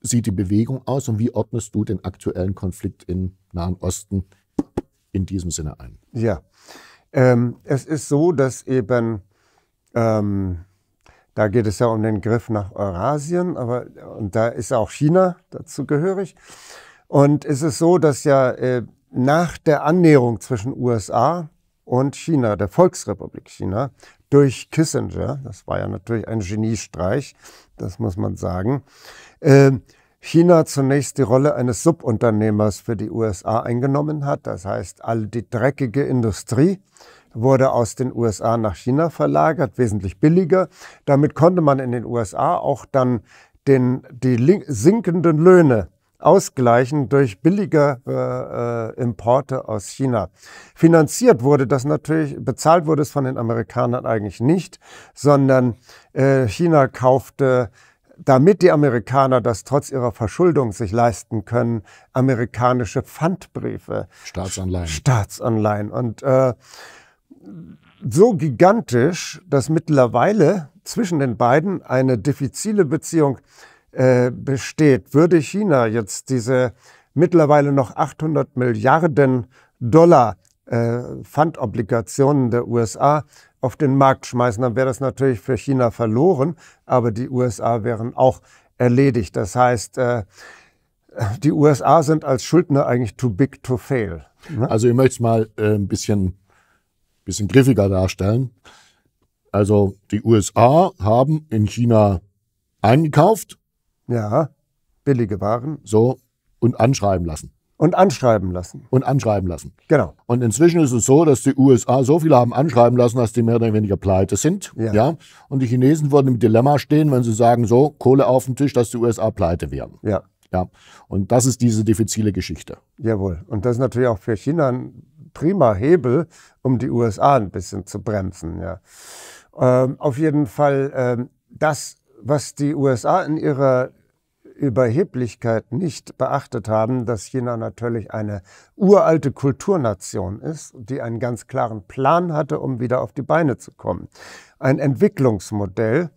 sieht die Bewegung aus und wie ordnest du den aktuellen Konflikt im Nahen Osten in diesem Sinne ein? Ja, ähm, es ist so, dass eben, ähm, da geht es ja um den Griff nach Eurasien, aber und da ist auch China dazu gehörig. Und es ist so, dass ja äh, nach der Annäherung zwischen USA und China, der Volksrepublik China, durch Kissinger, das war ja natürlich ein Geniestreich, das muss man sagen. Ähm, China zunächst die Rolle eines Subunternehmers für die USA eingenommen hat. Das heißt, all die dreckige Industrie wurde aus den USA nach China verlagert, wesentlich billiger. Damit konnte man in den USA auch dann den, die sinkenden Löhne ausgleichen durch billigere äh, äh, Importe aus China. Finanziert wurde das natürlich, bezahlt wurde es von den Amerikanern eigentlich nicht, sondern äh, China kaufte damit die Amerikaner das trotz ihrer Verschuldung sich leisten können, amerikanische Pfandbriefe. Staatsanleihen. Staatsanleihen. Und äh, so gigantisch, dass mittlerweile zwischen den beiden eine diffizile Beziehung äh, besteht, würde China jetzt diese mittlerweile noch 800 Milliarden Dollar äh, Pfandobligationen der USA auf den Markt schmeißen, dann wäre das natürlich für China verloren, aber die USA wären auch erledigt. Das heißt, äh, die USA sind als Schuldner eigentlich too big to fail. Ne? Also ich möchte es mal äh, ein bisschen, bisschen griffiger darstellen. Also die USA haben in China eingekauft ja. Billige Waren. So. Und anschreiben lassen. Und anschreiben lassen. Und anschreiben lassen. Genau. Und inzwischen ist es so, dass die USA so viele haben anschreiben lassen, dass die mehr oder weniger pleite sind. Ja. ja? Und die Chinesen würden im Dilemma stehen, wenn sie sagen, so, Kohle auf den Tisch, dass die USA pleite werden. Ja. Ja. Und das ist diese diffizile Geschichte. Jawohl. Und das ist natürlich auch für China ein prima Hebel, um die USA ein bisschen zu bremsen. Ja. Ähm, auf jeden Fall, ähm, das was die USA in ihrer Überheblichkeit nicht beachtet haben, dass China natürlich eine uralte Kulturnation ist, die einen ganz klaren Plan hatte, um wieder auf die Beine zu kommen. Ein Entwicklungsmodell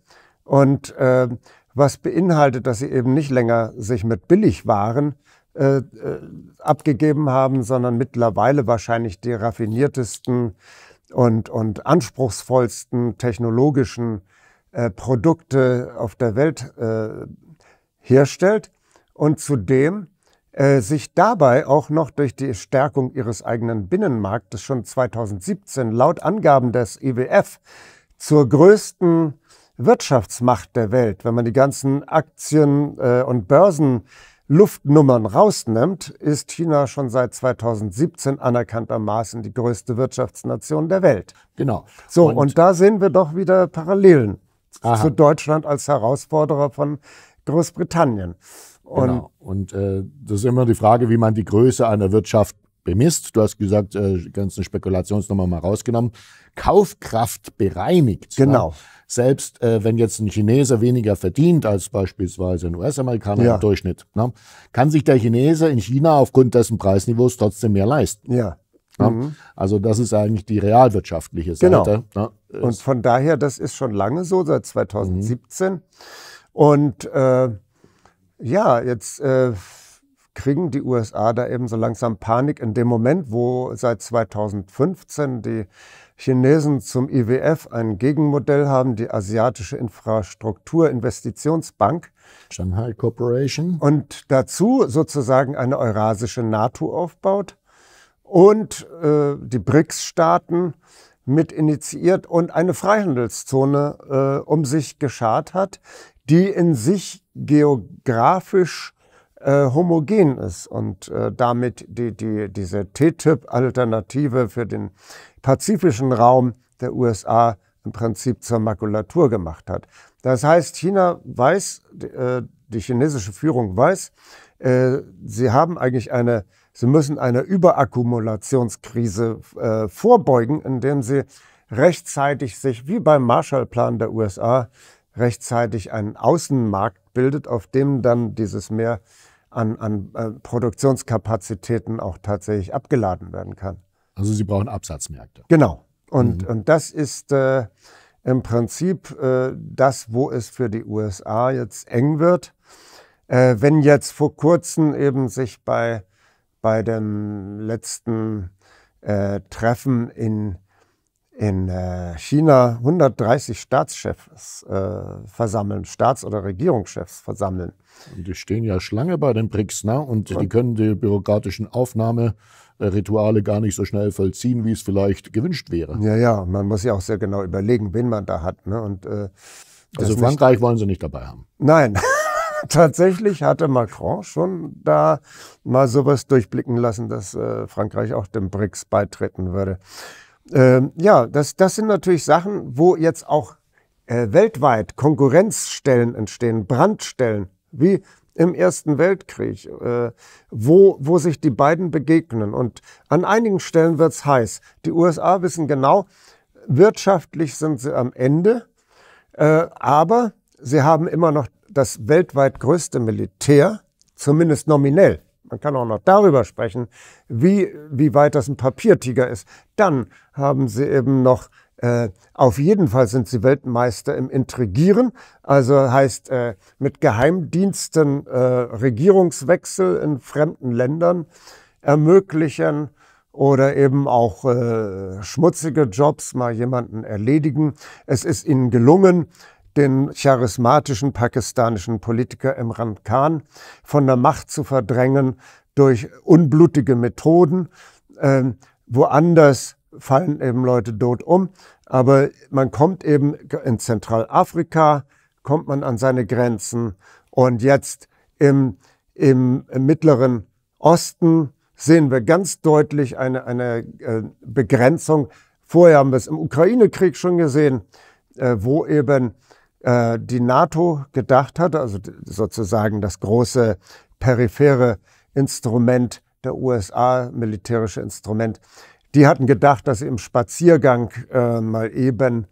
und äh, was beinhaltet, dass sie eben nicht länger sich mit Billigwaren äh, äh, abgegeben haben, sondern mittlerweile wahrscheinlich die raffiniertesten und, und anspruchsvollsten technologischen äh, Produkte auf der Welt äh, herstellt und zudem äh, sich dabei auch noch durch die Stärkung ihres eigenen Binnenmarktes schon 2017 laut Angaben des IWF e zur größten Wirtschaftsmacht der Welt, wenn man die ganzen Aktien- äh, und Börsenluftnummern rausnimmt, ist China schon seit 2017 anerkanntermaßen die größte Wirtschaftsnation der Welt. Genau. So, und, und da sehen wir doch wieder Parallelen. Aha. zu Deutschland als Herausforderer von Großbritannien. Und, genau. und äh, das ist immer die Frage, wie man die Größe einer Wirtschaft bemisst. Du hast gesagt, äh, ganzen Spekulationsnummer mal rausgenommen. Kaufkraft bereinigt. Genau. Ja? Selbst äh, wenn jetzt ein Chineser weniger verdient als beispielsweise ein US-Amerikaner ja. im Durchschnitt, ne? kann sich der Chinese in China aufgrund dessen Preisniveaus trotzdem mehr leisten. Ja. Mhm. Also das ist eigentlich die realwirtschaftliche Seite. Genau. Ne? Und von daher, das ist schon lange so, seit 2017. Mhm. Und äh, ja, jetzt äh, kriegen die USA da eben so langsam Panik in dem Moment, wo seit 2015 die Chinesen zum IWF ein Gegenmodell haben, die Asiatische Infrastrukturinvestitionsbank. Shanghai Corporation. Und dazu sozusagen eine eurasische NATO aufbaut und äh, die BRICS-Staaten mit initiiert und eine Freihandelszone äh, um sich geschart hat, die in sich geografisch äh, homogen ist und äh, damit die, die, diese TTIP-Alternative für den pazifischen Raum der USA im Prinzip zur Makulatur gemacht hat. Das heißt, China weiß, die, äh, die chinesische Führung weiß, äh, sie haben eigentlich eine Sie müssen einer Überakkumulationskrise äh, vorbeugen, indem Sie rechtzeitig sich, wie beim Marshallplan der USA, rechtzeitig einen Außenmarkt bildet, auf dem dann dieses Meer an, an äh, Produktionskapazitäten auch tatsächlich abgeladen werden kann. Also Sie brauchen Absatzmärkte. Genau. Und, mhm. und das ist äh, im Prinzip äh, das, wo es für die USA jetzt eng wird. Äh, wenn jetzt vor kurzem eben sich bei bei dem letzten äh, Treffen in, in äh, China 130 Staatschefs äh, versammeln, Staats- oder Regierungschefs versammeln. Und die stehen ja Schlange bei den BRICS, ne? Und, und die können die bürokratischen Aufnahmerituale gar nicht so schnell vollziehen, wie es vielleicht gewünscht wäre. Ja, ja, man muss ja auch sehr genau überlegen, wen man da hat. Ne? Und, äh, also Frankreich nicht, wollen sie nicht dabei haben. Nein. tatsächlich hatte Macron schon da mal sowas durchblicken lassen, dass äh, Frankreich auch dem BRICS beitreten würde. Ähm, ja, das, das sind natürlich Sachen, wo jetzt auch äh, weltweit Konkurrenzstellen entstehen, Brandstellen, wie im Ersten Weltkrieg, äh, wo, wo sich die beiden begegnen. Und an einigen Stellen wird's heiß. Die USA wissen genau, wirtschaftlich sind sie am Ende, äh, aber sie haben immer noch das weltweit größte Militär, zumindest nominell, man kann auch noch darüber sprechen, wie, wie weit das ein Papiertiger ist, dann haben sie eben noch äh, auf jeden Fall sind sie Weltmeister im Intrigieren, also heißt äh, mit Geheimdiensten äh, Regierungswechsel in fremden Ländern ermöglichen oder eben auch äh, schmutzige Jobs mal jemanden erledigen. Es ist ihnen gelungen, den charismatischen pakistanischen Politiker Imran Khan von der Macht zu verdrängen durch unblutige Methoden. Ähm, woanders fallen eben Leute tot um, aber man kommt eben in Zentralafrika, kommt man an seine Grenzen und jetzt im, im, im Mittleren Osten sehen wir ganz deutlich eine, eine äh, Begrenzung. Vorher haben wir es im Ukraine-Krieg schon gesehen, äh, wo eben äh, die NATO gedacht hat, also sozusagen das große periphere Instrument der USA, militärische Instrument, die hatten gedacht, dass sie im Spaziergang äh, mal eben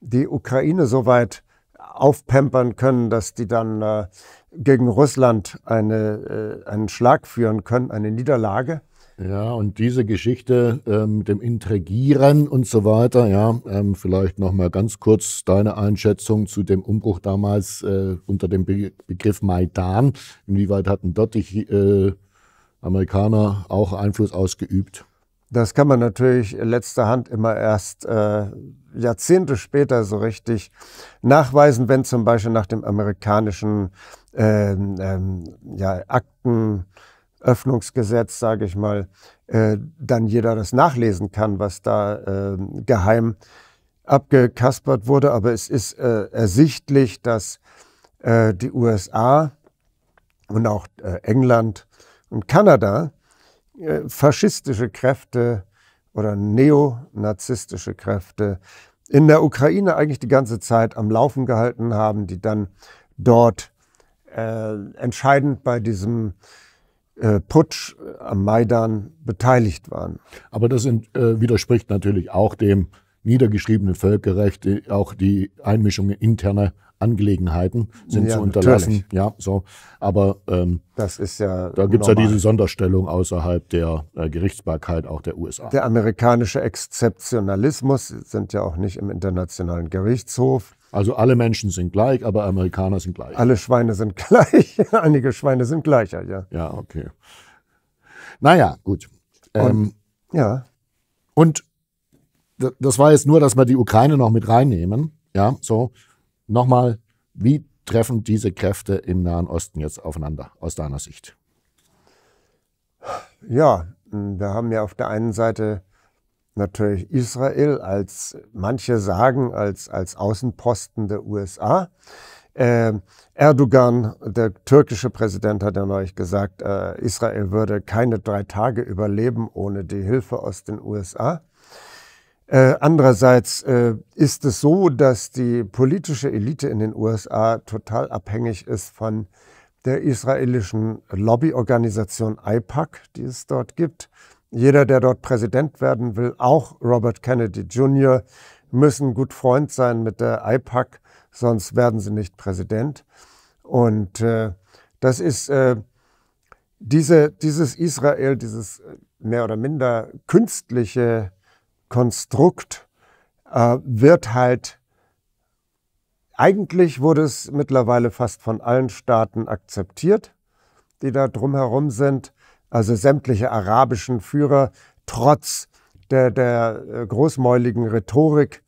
die Ukraine so weit aufpempern können, dass die dann äh, gegen Russland eine, äh, einen Schlag führen können, eine Niederlage. Ja, und diese Geschichte äh, mit dem Intrigieren und so weiter, ja, ähm, vielleicht nochmal ganz kurz deine Einschätzung zu dem Umbruch damals äh, unter dem Be Begriff Maidan. Inwieweit hatten dort die äh, Amerikaner auch Einfluss ausgeübt? Das kann man natürlich letzter Hand immer erst äh, Jahrzehnte später so richtig nachweisen, wenn zum Beispiel nach dem amerikanischen ähm, ähm, ja, Akten Öffnungsgesetz, sage ich mal, äh, dann jeder das nachlesen kann, was da äh, geheim abgekaspert wurde. Aber es ist äh, ersichtlich, dass äh, die USA und auch äh, England und Kanada äh, faschistische Kräfte oder neonazistische Kräfte in der Ukraine eigentlich die ganze Zeit am Laufen gehalten haben, die dann dort entscheidend bei diesem äh, Putsch äh, am Maidan beteiligt waren. Aber das äh, widerspricht natürlich auch dem niedergeschriebenen Völkerrecht, auch die Einmischung in interne Angelegenheiten sind ja, zu unterlassen. Natürlich. Ja, so. Aber ähm, das ist ja da gibt es ja diese Sonderstellung außerhalb der äh, Gerichtsbarkeit auch der USA. Der amerikanische Exzeptionalismus sind ja auch nicht im Internationalen Gerichtshof. Also alle Menschen sind gleich, aber Amerikaner sind gleich. Alle Schweine sind gleich. Einige Schweine sind gleicher, ja. Ja, okay. Naja, gut. Ähm, und, ja. Und das war jetzt nur, dass wir die Ukraine noch mit reinnehmen. Ja, so. Nochmal, wie treffen diese Kräfte im Nahen Osten jetzt aufeinander, aus deiner Sicht? Ja, wir haben ja auf der einen Seite natürlich Israel als, manche sagen, als, als Außenposten der USA. Äh, Erdogan, der türkische Präsident, hat ja neulich gesagt, äh, Israel würde keine drei Tage überleben ohne die Hilfe aus den USA. Äh, andererseits äh, ist es so, dass die politische Elite in den USA total abhängig ist von der israelischen Lobbyorganisation AIPAC, die es dort gibt jeder, der dort Präsident werden will, auch Robert Kennedy Jr., müssen gut Freund sein mit der IPAC, sonst werden sie nicht Präsident. Und äh, das ist äh, diese, dieses Israel, dieses äh, mehr oder minder künstliche Konstrukt, äh, wird halt eigentlich wurde es mittlerweile fast von allen Staaten akzeptiert, die da drumherum sind also sämtliche arabischen Führer, trotz der, der äh, großmäuligen Rhetorik,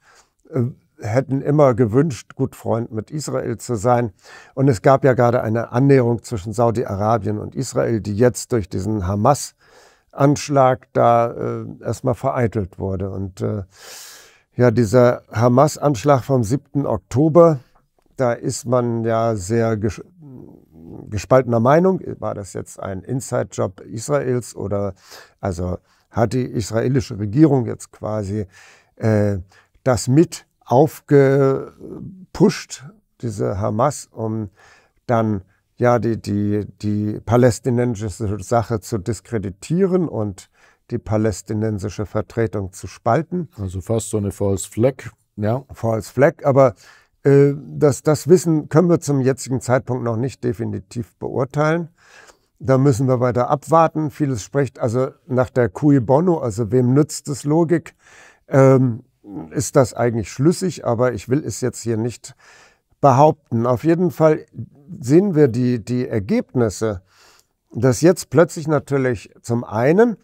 äh, hätten immer gewünscht, gut Freund mit Israel zu sein. Und es gab ja gerade eine Annäherung zwischen Saudi-Arabien und Israel, die jetzt durch diesen Hamas-Anschlag da äh, erstmal vereitelt wurde. Und äh, ja, dieser Hamas-Anschlag vom 7. Oktober, da ist man ja sehr gespaltener Meinung. War das jetzt ein Inside-Job Israels oder also hat die israelische Regierung jetzt quasi äh, das mit aufgepusht, diese Hamas, um dann ja die, die, die palästinensische Sache zu diskreditieren und die palästinensische Vertretung zu spalten. Also fast so eine False Flag, ja. False Flag, aber äh, das, das Wissen können wir zum jetzigen Zeitpunkt noch nicht definitiv beurteilen. Da müssen wir weiter abwarten. Vieles spricht also nach der cui bono, also wem nützt es Logik, ähm, ist das eigentlich schlüssig, aber ich will es jetzt hier nicht behaupten. Auf jeden Fall sehen wir die, die Ergebnisse, dass jetzt plötzlich natürlich zum einen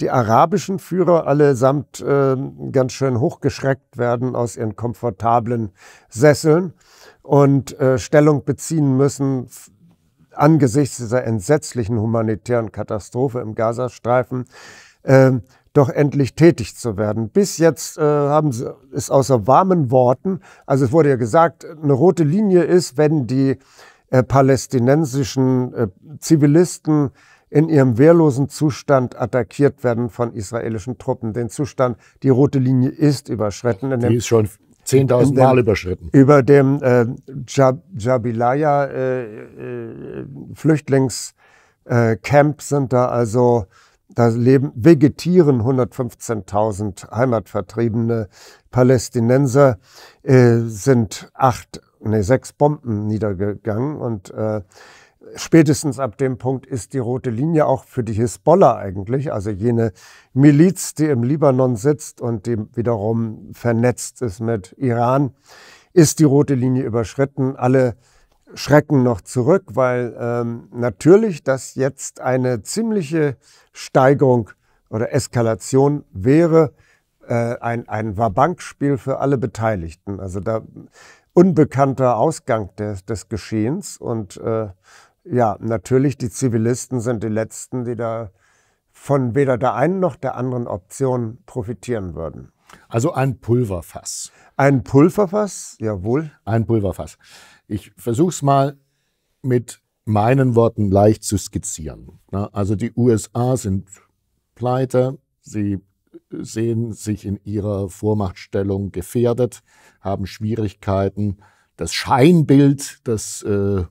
die arabischen Führer allesamt äh, ganz schön hochgeschreckt werden aus ihren komfortablen Sesseln und äh, Stellung beziehen müssen angesichts dieser entsetzlichen humanitären Katastrophe im Gazastreifen. Äh, doch endlich tätig zu werden. Bis jetzt äh, haben sie es außer warmen Worten, also es wurde ja gesagt, eine rote Linie ist, wenn die äh, palästinensischen äh, Zivilisten in ihrem wehrlosen Zustand attackiert werden von israelischen Truppen. Den Zustand, die rote Linie ist überschritten. In die ist schon 10.000 Mal überschritten. Über dem äh, Jab Jabilaya äh, äh, Flüchtlingscamp sind da also da leben, vegetieren 115.000 heimatvertriebene Palästinenser, äh, sind acht, nee, sechs Bomben niedergegangen und äh, spätestens ab dem Punkt ist die rote Linie auch für die Hisbollah eigentlich, also jene Miliz, die im Libanon sitzt und die wiederum vernetzt ist mit Iran, ist die rote Linie überschritten. Alle schrecken noch zurück, weil ähm, natürlich das jetzt eine ziemliche Steigerung oder Eskalation wäre, äh, ein, ein Wabankspiel für alle Beteiligten. Also da unbekannter Ausgang des, des Geschehens und äh, ja, natürlich, die Zivilisten sind die Letzten, die da von weder der einen noch der anderen Option profitieren würden. Also ein Pulverfass. Ein Pulverfass, jawohl. Ein Pulverfass. Ich versuche es mal mit meinen Worten leicht zu skizzieren. Ne? Also die USA sind pleite, sie sehen sich in ihrer Vormachtstellung gefährdet, haben Schwierigkeiten, das Scheinbild, das äh,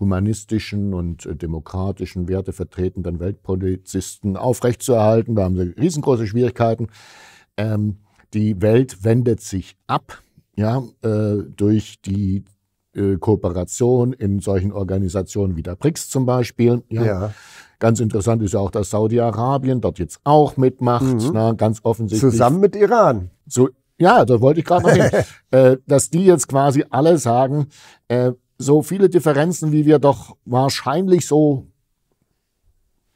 humanistischen und äh, demokratischen Werte vertretenden Weltpolizisten aufrechtzuerhalten. Da haben sie riesengroße Schwierigkeiten. Ähm, die Welt wendet sich ab ja, äh, durch die äh, Kooperation in solchen Organisationen wie der BRICS zum Beispiel. Ja. ja. Ganz interessant ist ja auch, dass Saudi-Arabien dort jetzt auch mitmacht, mhm. na, ganz offensichtlich. Zusammen mit Iran. So, ja, da wollte ich gerade mal hin. äh, dass die jetzt quasi alle sagen, äh, so viele Differenzen, wie wir doch wahrscheinlich so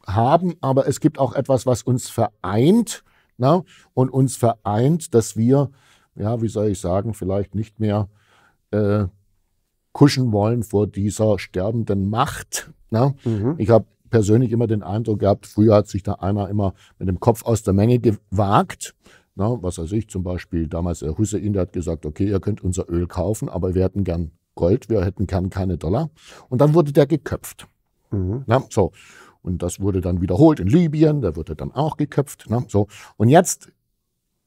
haben, aber es gibt auch etwas, was uns vereint. Na? Ne? Und uns vereint, dass wir, ja, wie soll ich sagen, vielleicht nicht mehr äh, kuschen wollen vor dieser sterbenden Macht. Na? Ne? Mhm. Ich habe persönlich immer den Eindruck gehabt, früher hat sich da einer immer mit dem Kopf aus der Menge gewagt. Na, ne? was weiß ich, zum Beispiel damals der Hussein, der hat gesagt, okay, ihr könnt unser Öl kaufen, aber wir hätten gern Gold, wir hätten gern keine Dollar. Und dann wurde der geköpft. Mhm. Na, so. Und das wurde dann wiederholt in Libyen, da wurde dann auch geköpft. Na, so. Und jetzt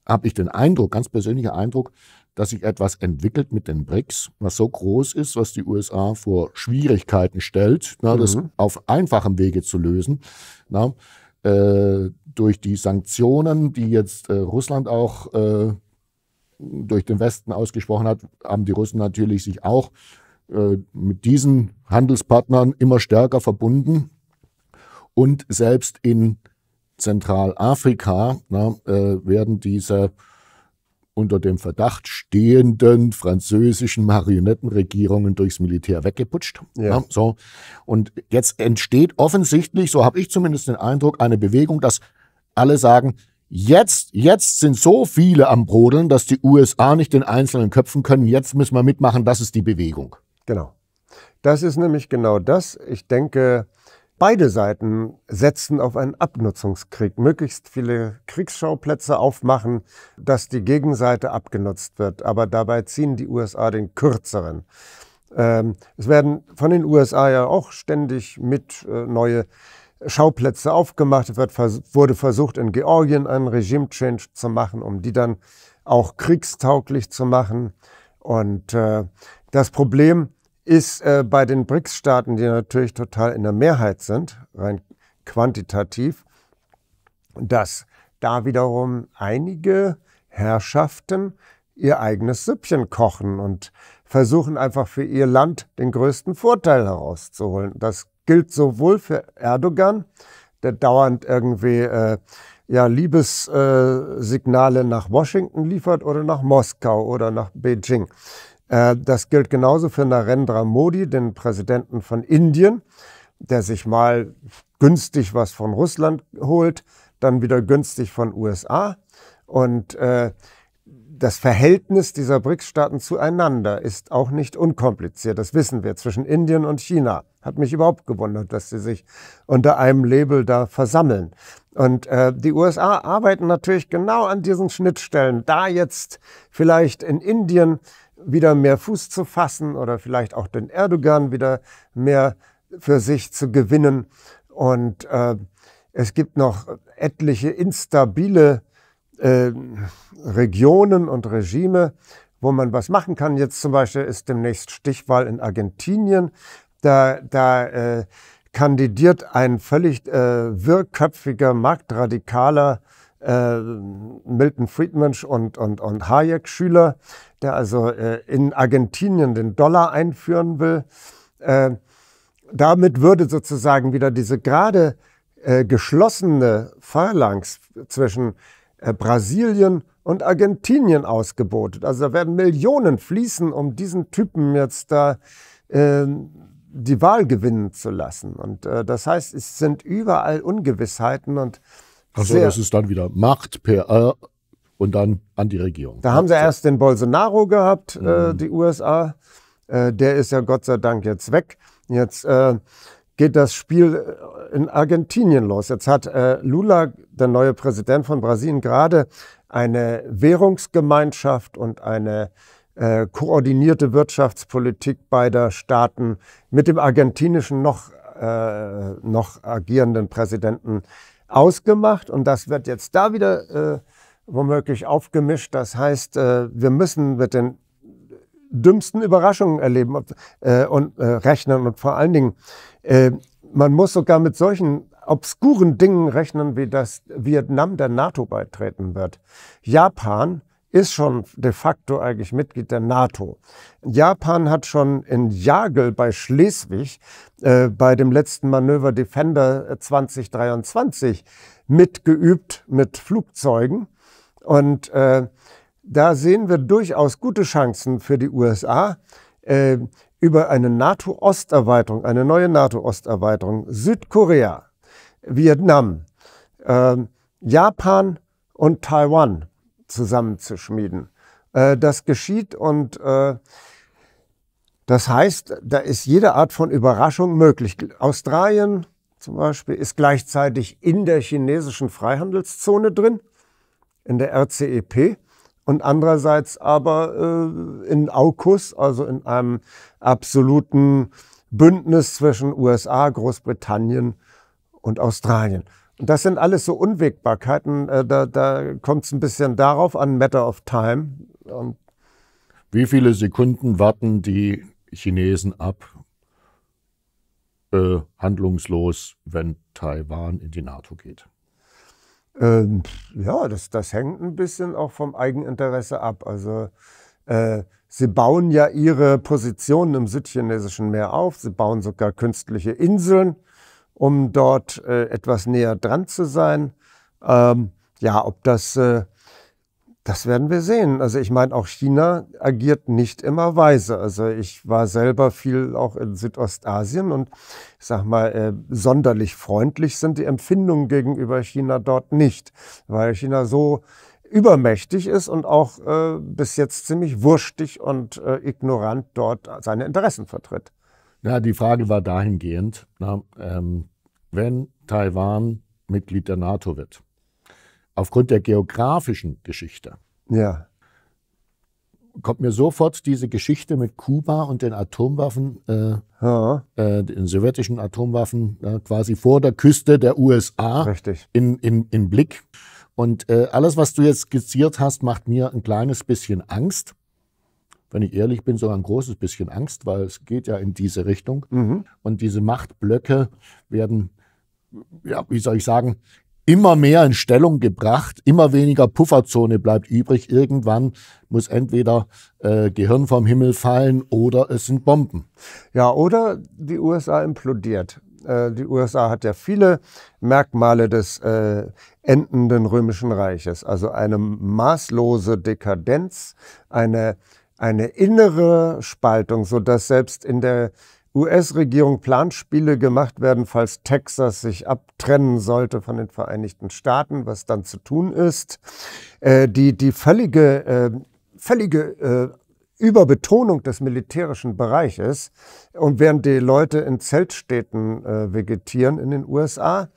habe ich den Eindruck, ganz persönlicher Eindruck, dass sich etwas entwickelt mit den BRICS, was so groß ist, was die USA vor Schwierigkeiten stellt, na, das mhm. auf einfachem Wege zu lösen. Na, äh, durch die Sanktionen, die jetzt äh, Russland auch äh, durch den Westen ausgesprochen hat, haben die Russen natürlich sich auch äh, mit diesen Handelspartnern immer stärker verbunden. Und selbst in Zentralafrika na, äh, werden diese unter dem Verdacht stehenden französischen Marionettenregierungen durchs Militär weggeputscht. Ja. Ja, so. Und jetzt entsteht offensichtlich, so habe ich zumindest den Eindruck, eine Bewegung, dass alle sagen, Jetzt, jetzt sind so viele am Brodeln, dass die USA nicht den Einzelnen köpfen können. Jetzt müssen wir mitmachen. Das ist die Bewegung. Genau. Das ist nämlich genau das. Ich denke, beide Seiten setzen auf einen Abnutzungskrieg. Möglichst viele Kriegsschauplätze aufmachen, dass die Gegenseite abgenutzt wird. Aber dabei ziehen die USA den kürzeren. Ähm, es werden von den USA ja auch ständig mit äh, neue Schauplätze aufgemacht, wird, wurde versucht, in Georgien einen Regime-Change zu machen, um die dann auch kriegstauglich zu machen. Und äh, das Problem ist äh, bei den BRICS-Staaten, die natürlich total in der Mehrheit sind, rein quantitativ, dass da wiederum einige Herrschaften ihr eigenes Süppchen kochen und versuchen einfach für ihr Land den größten Vorteil herauszuholen. Das gilt sowohl für Erdogan, der dauernd irgendwie äh, ja, Liebessignale äh, nach Washington liefert oder nach Moskau oder nach Beijing. Äh, das gilt genauso für Narendra Modi, den Präsidenten von Indien, der sich mal günstig was von Russland holt, dann wieder günstig von USA. Und äh, das Verhältnis dieser BRICS-Staaten zueinander ist auch nicht unkompliziert. Das wissen wir zwischen Indien und China. Hat mich überhaupt gewundert, dass sie sich unter einem Label da versammeln. Und äh, die USA arbeiten natürlich genau an diesen Schnittstellen, da jetzt vielleicht in Indien wieder mehr Fuß zu fassen oder vielleicht auch den Erdogan wieder mehr für sich zu gewinnen. Und äh, es gibt noch etliche instabile äh, Regionen und Regime, wo man was machen kann. Jetzt zum Beispiel ist demnächst Stichwahl in Argentinien. Da, da äh, kandidiert ein völlig äh, wirrköpfiger, marktradikaler äh, Milton Friedman und, und, und Hayek-Schüler, der also äh, in Argentinien den Dollar einführen will. Äh, damit würde sozusagen wieder diese gerade äh, geschlossene Phalanx zwischen äh, Brasilien und Argentinien ausgebotet. Also da werden Millionen fließen, um diesen Typen jetzt da ähm, die Wahl gewinnen zu lassen. Und äh, das heißt, es sind überall Ungewissheiten und also das ist dann wieder Macht, PR äh, und dann an die Regierung. Da haben sie erst den Bolsonaro gehabt, äh, mhm. äh, die USA. Äh, der ist ja Gott sei Dank jetzt weg. Jetzt äh, geht das Spiel äh, in Argentinien los. Jetzt hat Lula, der neue Präsident von Brasilien, gerade eine Währungsgemeinschaft und eine äh, koordinierte Wirtschaftspolitik beider Staaten mit dem argentinischen noch, äh, noch agierenden Präsidenten ausgemacht. Und das wird jetzt da wieder äh, womöglich aufgemischt. Das heißt, äh, wir müssen mit den dümmsten Überraschungen erleben äh, und, und äh, rechnen. Und vor allen Dingen, man muss sogar mit solchen obskuren Dingen rechnen, wie das Vietnam der NATO beitreten wird. Japan ist schon de facto eigentlich Mitglied der NATO. Japan hat schon in Jagel bei Schleswig äh, bei dem letzten Manöver Defender 2023 äh, mitgeübt mit Flugzeugen. Und äh, da sehen wir durchaus gute Chancen für die USA. Äh, über eine NATO-Osterweiterung, eine neue NATO-Osterweiterung, Südkorea, Vietnam, ähm, Japan und Taiwan zusammenzuschmieden. Äh, das geschieht und äh, das heißt, da ist jede Art von Überraschung möglich. Australien zum Beispiel ist gleichzeitig in der chinesischen Freihandelszone drin, in der RCEP und andererseits aber äh, in AUKUS, also in einem absoluten Bündnis zwischen USA, Großbritannien und Australien. Das sind alles so Unwägbarkeiten. Äh, da, da kommt es ein bisschen darauf an, Matter of Time. Und Wie viele Sekunden warten die Chinesen ab, äh, handlungslos, wenn Taiwan in die NATO geht? Ähm, ja, das, das hängt ein bisschen auch vom Eigeninteresse ab. Also äh, sie bauen ja ihre Positionen im südchinesischen Meer auf. Sie bauen sogar künstliche Inseln um dort äh, etwas näher dran zu sein. Ähm, ja, ob das, äh, das werden wir sehen. Also ich meine, auch China agiert nicht immer weise. Also ich war selber viel auch in Südostasien und ich sag mal, äh, sonderlich freundlich sind die Empfindungen gegenüber China dort nicht, weil China so übermächtig ist und auch äh, bis jetzt ziemlich wurschtig und äh, ignorant dort seine Interessen vertritt. Na, die Frage war dahingehend, na, ähm, wenn Taiwan Mitglied der NATO wird, aufgrund der geografischen Geschichte, ja. kommt mir sofort diese Geschichte mit Kuba und den Atomwaffen, äh, ja. äh, den sowjetischen Atomwaffen äh, quasi vor der Küste der USA Richtig. In, in, in Blick. Und äh, alles, was du jetzt skizziert hast, macht mir ein kleines bisschen Angst wenn ich ehrlich bin, sogar ein großes bisschen Angst, weil es geht ja in diese Richtung. Mhm. Und diese Machtblöcke werden, ja, wie soll ich sagen, immer mehr in Stellung gebracht, immer weniger Pufferzone bleibt übrig. Irgendwann muss entweder äh, Gehirn vom Himmel fallen oder es sind Bomben. Ja, oder die USA implodiert. Äh, die USA hat ja viele Merkmale des äh, endenden Römischen Reiches, also eine maßlose Dekadenz, eine eine innere Spaltung, sodass selbst in der US-Regierung Planspiele gemacht werden, falls Texas sich abtrennen sollte von den Vereinigten Staaten, was dann zu tun ist. Äh, die, die völlige, äh, völlige äh, Überbetonung des militärischen Bereiches und während die Leute in Zeltstädten äh, vegetieren in den USA,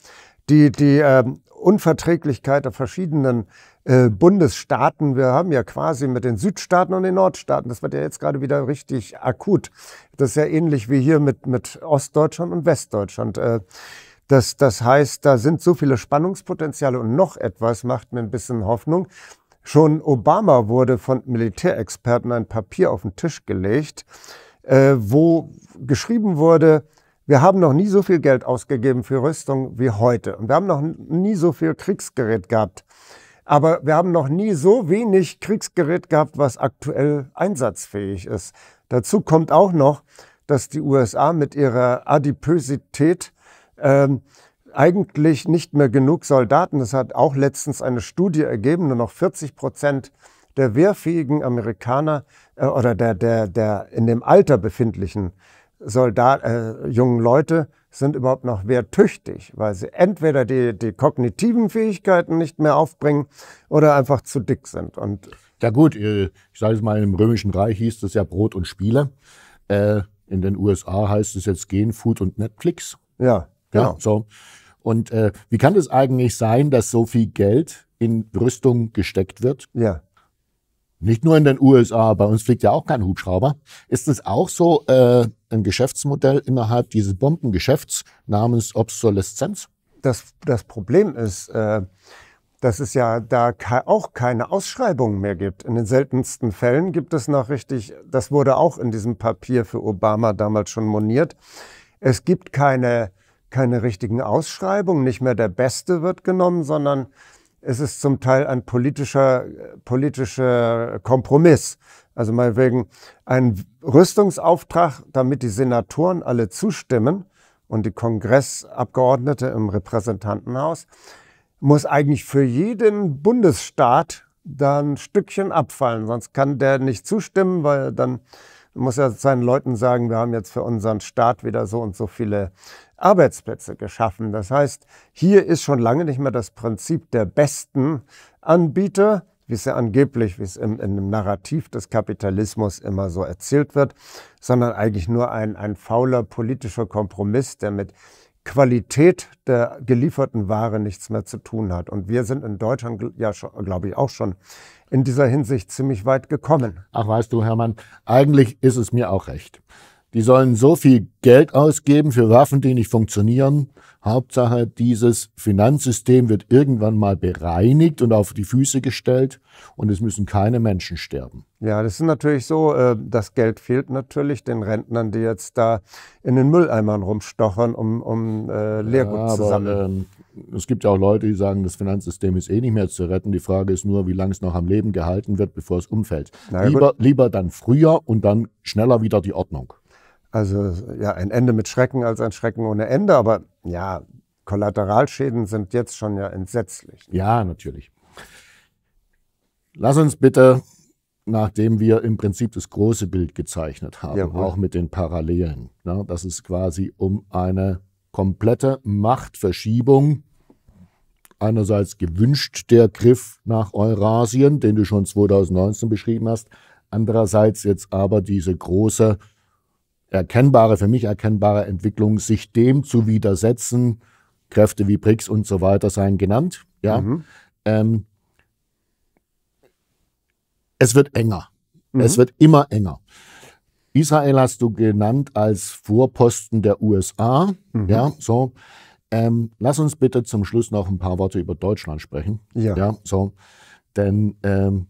die, die äh, Unverträglichkeit der verschiedenen äh, Bundesstaaten. Wir haben ja quasi mit den Südstaaten und den Nordstaaten, das wird ja jetzt gerade wieder richtig akut. Das ist ja ähnlich wie hier mit, mit Ostdeutschland und Westdeutschland. Äh, das, das heißt, da sind so viele Spannungspotenziale und noch etwas macht mir ein bisschen Hoffnung. Schon Obama wurde von Militärexperten ein Papier auf den Tisch gelegt, äh, wo geschrieben wurde, wir haben noch nie so viel Geld ausgegeben für Rüstung wie heute. Und wir haben noch nie so viel Kriegsgerät gehabt. Aber wir haben noch nie so wenig Kriegsgerät gehabt, was aktuell einsatzfähig ist. Dazu kommt auch noch, dass die USA mit ihrer Adipösität ähm, eigentlich nicht mehr genug Soldaten, das hat auch letztens eine Studie ergeben, nur noch 40 Prozent der wehrfähigen Amerikaner äh, oder der, der, der in dem Alter befindlichen Soldat, äh, jungen Leute sind überhaupt noch wehrtüchtig, weil sie entweder die, die kognitiven Fähigkeiten nicht mehr aufbringen oder einfach zu dick sind. Und ja gut, äh, ich sage es mal, im Römischen Reich hieß das ja Brot und Spiele. Äh, in den USA heißt es jetzt Gen, Food und Netflix. Ja, genau. Ja, so. Und äh, wie kann es eigentlich sein, dass so viel Geld in Rüstung gesteckt wird? Ja. Nicht nur in den USA, bei uns fliegt ja auch kein Hubschrauber. Ist es auch so, äh, ein Geschäftsmodell innerhalb dieses Bombengeschäfts namens Obsoleszenz? Das, das Problem ist, äh, dass es ja da auch keine Ausschreibungen mehr gibt. In den seltensten Fällen gibt es noch richtig, das wurde auch in diesem Papier für Obama damals schon moniert, es gibt keine, keine richtigen Ausschreibungen, nicht mehr der Beste wird genommen, sondern es ist zum Teil ein politischer, politischer Kompromiss. Also meinetwegen ein Rüstungsauftrag, damit die Senatoren alle zustimmen und die Kongressabgeordnete im Repräsentantenhaus, muss eigentlich für jeden Bundesstaat da ein Stückchen abfallen. Sonst kann der nicht zustimmen, weil dann muss er seinen Leuten sagen, wir haben jetzt für unseren Staat wieder so und so viele Arbeitsplätze geschaffen. Das heißt, hier ist schon lange nicht mehr das Prinzip der besten Anbieter, wie es ja angeblich, wie es im, in dem Narrativ des Kapitalismus immer so erzählt wird, sondern eigentlich nur ein, ein fauler politischer Kompromiss, der mit Qualität der gelieferten Ware nichts mehr zu tun hat. Und wir sind in Deutschland, ja, glaube ich, auch schon in dieser Hinsicht ziemlich weit gekommen. Ach, weißt du, Hermann, eigentlich ist es mir auch recht die sollen so viel Geld ausgeben für Waffen, die nicht funktionieren. Hauptsache, dieses Finanzsystem wird irgendwann mal bereinigt und auf die Füße gestellt und es müssen keine Menschen sterben. Ja, das ist natürlich so, äh, das Geld fehlt natürlich den Rentnern, die jetzt da in den Mülleimern rumstochern, um, um äh, Leergut ja, zu sammeln. Ähm, es gibt ja auch Leute, die sagen, das Finanzsystem ist eh nicht mehr zu retten. Die Frage ist nur, wie lange es noch am Leben gehalten wird, bevor es umfällt. Ja, lieber, lieber dann früher und dann schneller wieder die Ordnung. Also ja, ein Ende mit Schrecken als ein Schrecken ohne Ende, aber ja, Kollateralschäden sind jetzt schon ja entsetzlich. Ne? Ja, natürlich. Lass uns bitte, nachdem wir im Prinzip das große Bild gezeichnet haben, Jawohl. auch mit den Parallelen, ne, dass es quasi um eine komplette Machtverschiebung einerseits gewünscht der Griff nach Eurasien, den du schon 2019 beschrieben hast, andererseits jetzt aber diese große erkennbare, für mich erkennbare Entwicklung, sich dem zu widersetzen, Kräfte wie BRICS und so weiter seien genannt. Ja? Mhm. Ähm, es wird enger. Mhm. Es wird immer enger. Israel hast du genannt als Vorposten der USA. Mhm. Ja, so. Ähm, lass uns bitte zum Schluss noch ein paar Worte über Deutschland sprechen. Ja. ja so. Denn ähm,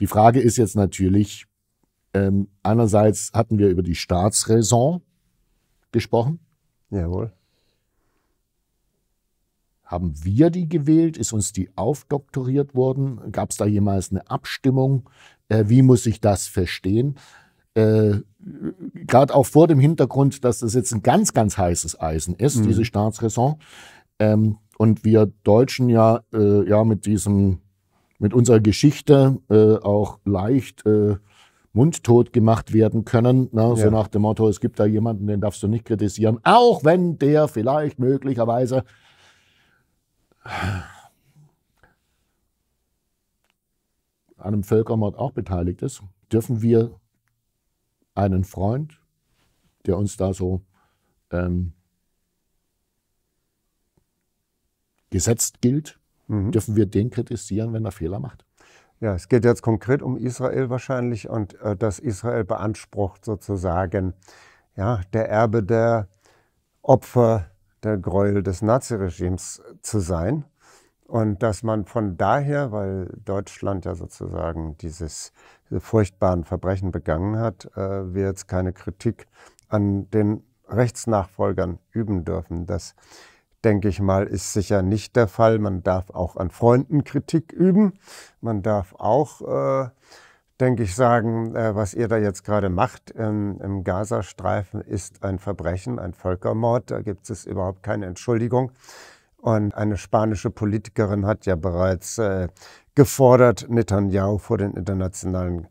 die Frage ist jetzt natürlich, ähm, einerseits hatten wir über die Staatsräson gesprochen. Jawohl. Haben wir die gewählt? Ist uns die aufdoktoriert worden? Gab es da jemals eine Abstimmung? Äh, wie muss ich das verstehen? Äh, Gerade auch vor dem Hintergrund, dass das jetzt ein ganz, ganz heißes Eisen ist, mhm. diese Staatsräson. Ähm, und wir Deutschen ja, äh, ja mit diesem, mit unserer Geschichte äh, auch leicht äh, mundtot gemacht werden können. Ne? Ja. So nach dem Motto, es gibt da jemanden, den darfst du nicht kritisieren, auch wenn der vielleicht möglicherweise an einem Völkermord auch beteiligt ist. Dürfen wir einen Freund, der uns da so ähm, gesetzt gilt, mhm. dürfen wir den kritisieren, wenn er Fehler macht? Ja, es geht jetzt konkret um Israel wahrscheinlich und äh, dass Israel beansprucht sozusagen ja, der Erbe der Opfer der Gräuel des Naziregimes äh, zu sein. Und dass man von daher, weil Deutschland ja sozusagen dieses, diese äh, furchtbaren Verbrechen begangen hat, äh, wir jetzt keine Kritik an den Rechtsnachfolgern üben dürfen. Das denke ich mal, ist sicher nicht der Fall. Man darf auch an Freunden Kritik üben. Man darf auch, äh, denke ich, sagen, äh, was ihr da jetzt gerade macht im, ähm, im Gazastreifen ist ein Verbrechen, ein Völkermord. Da gibt es überhaupt keine Entschuldigung. Und eine spanische Politikerin hat ja bereits äh, gefordert, Netanyahu vor den internationalen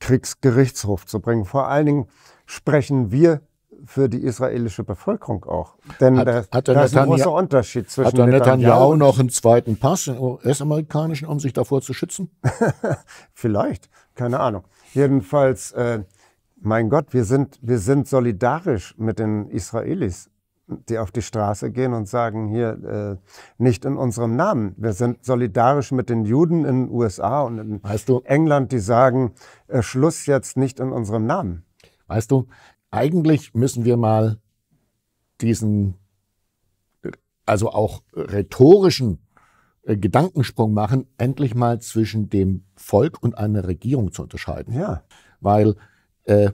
Kriegsgerichtshof zu bringen. Vor allen Dingen sprechen wir für die israelische Bevölkerung auch. Denn hat, da, hat da ist ein großer Unterschied zwischen Hat der Netanyahu noch einen zweiten Pass, den US-amerikanischen, um sich davor zu schützen? Vielleicht, keine Ahnung. Jedenfalls, äh, mein Gott, wir sind, wir sind solidarisch mit den Israelis, die auf die Straße gehen und sagen hier äh, nicht in unserem Namen. Wir sind solidarisch mit den Juden in den USA und in weißt du, England, die sagen äh, Schluss jetzt nicht in unserem Namen. Weißt du, eigentlich müssen wir mal diesen, also auch rhetorischen äh, Gedankensprung machen, endlich mal zwischen dem Volk und einer Regierung zu unterscheiden. Ja. Weil äh,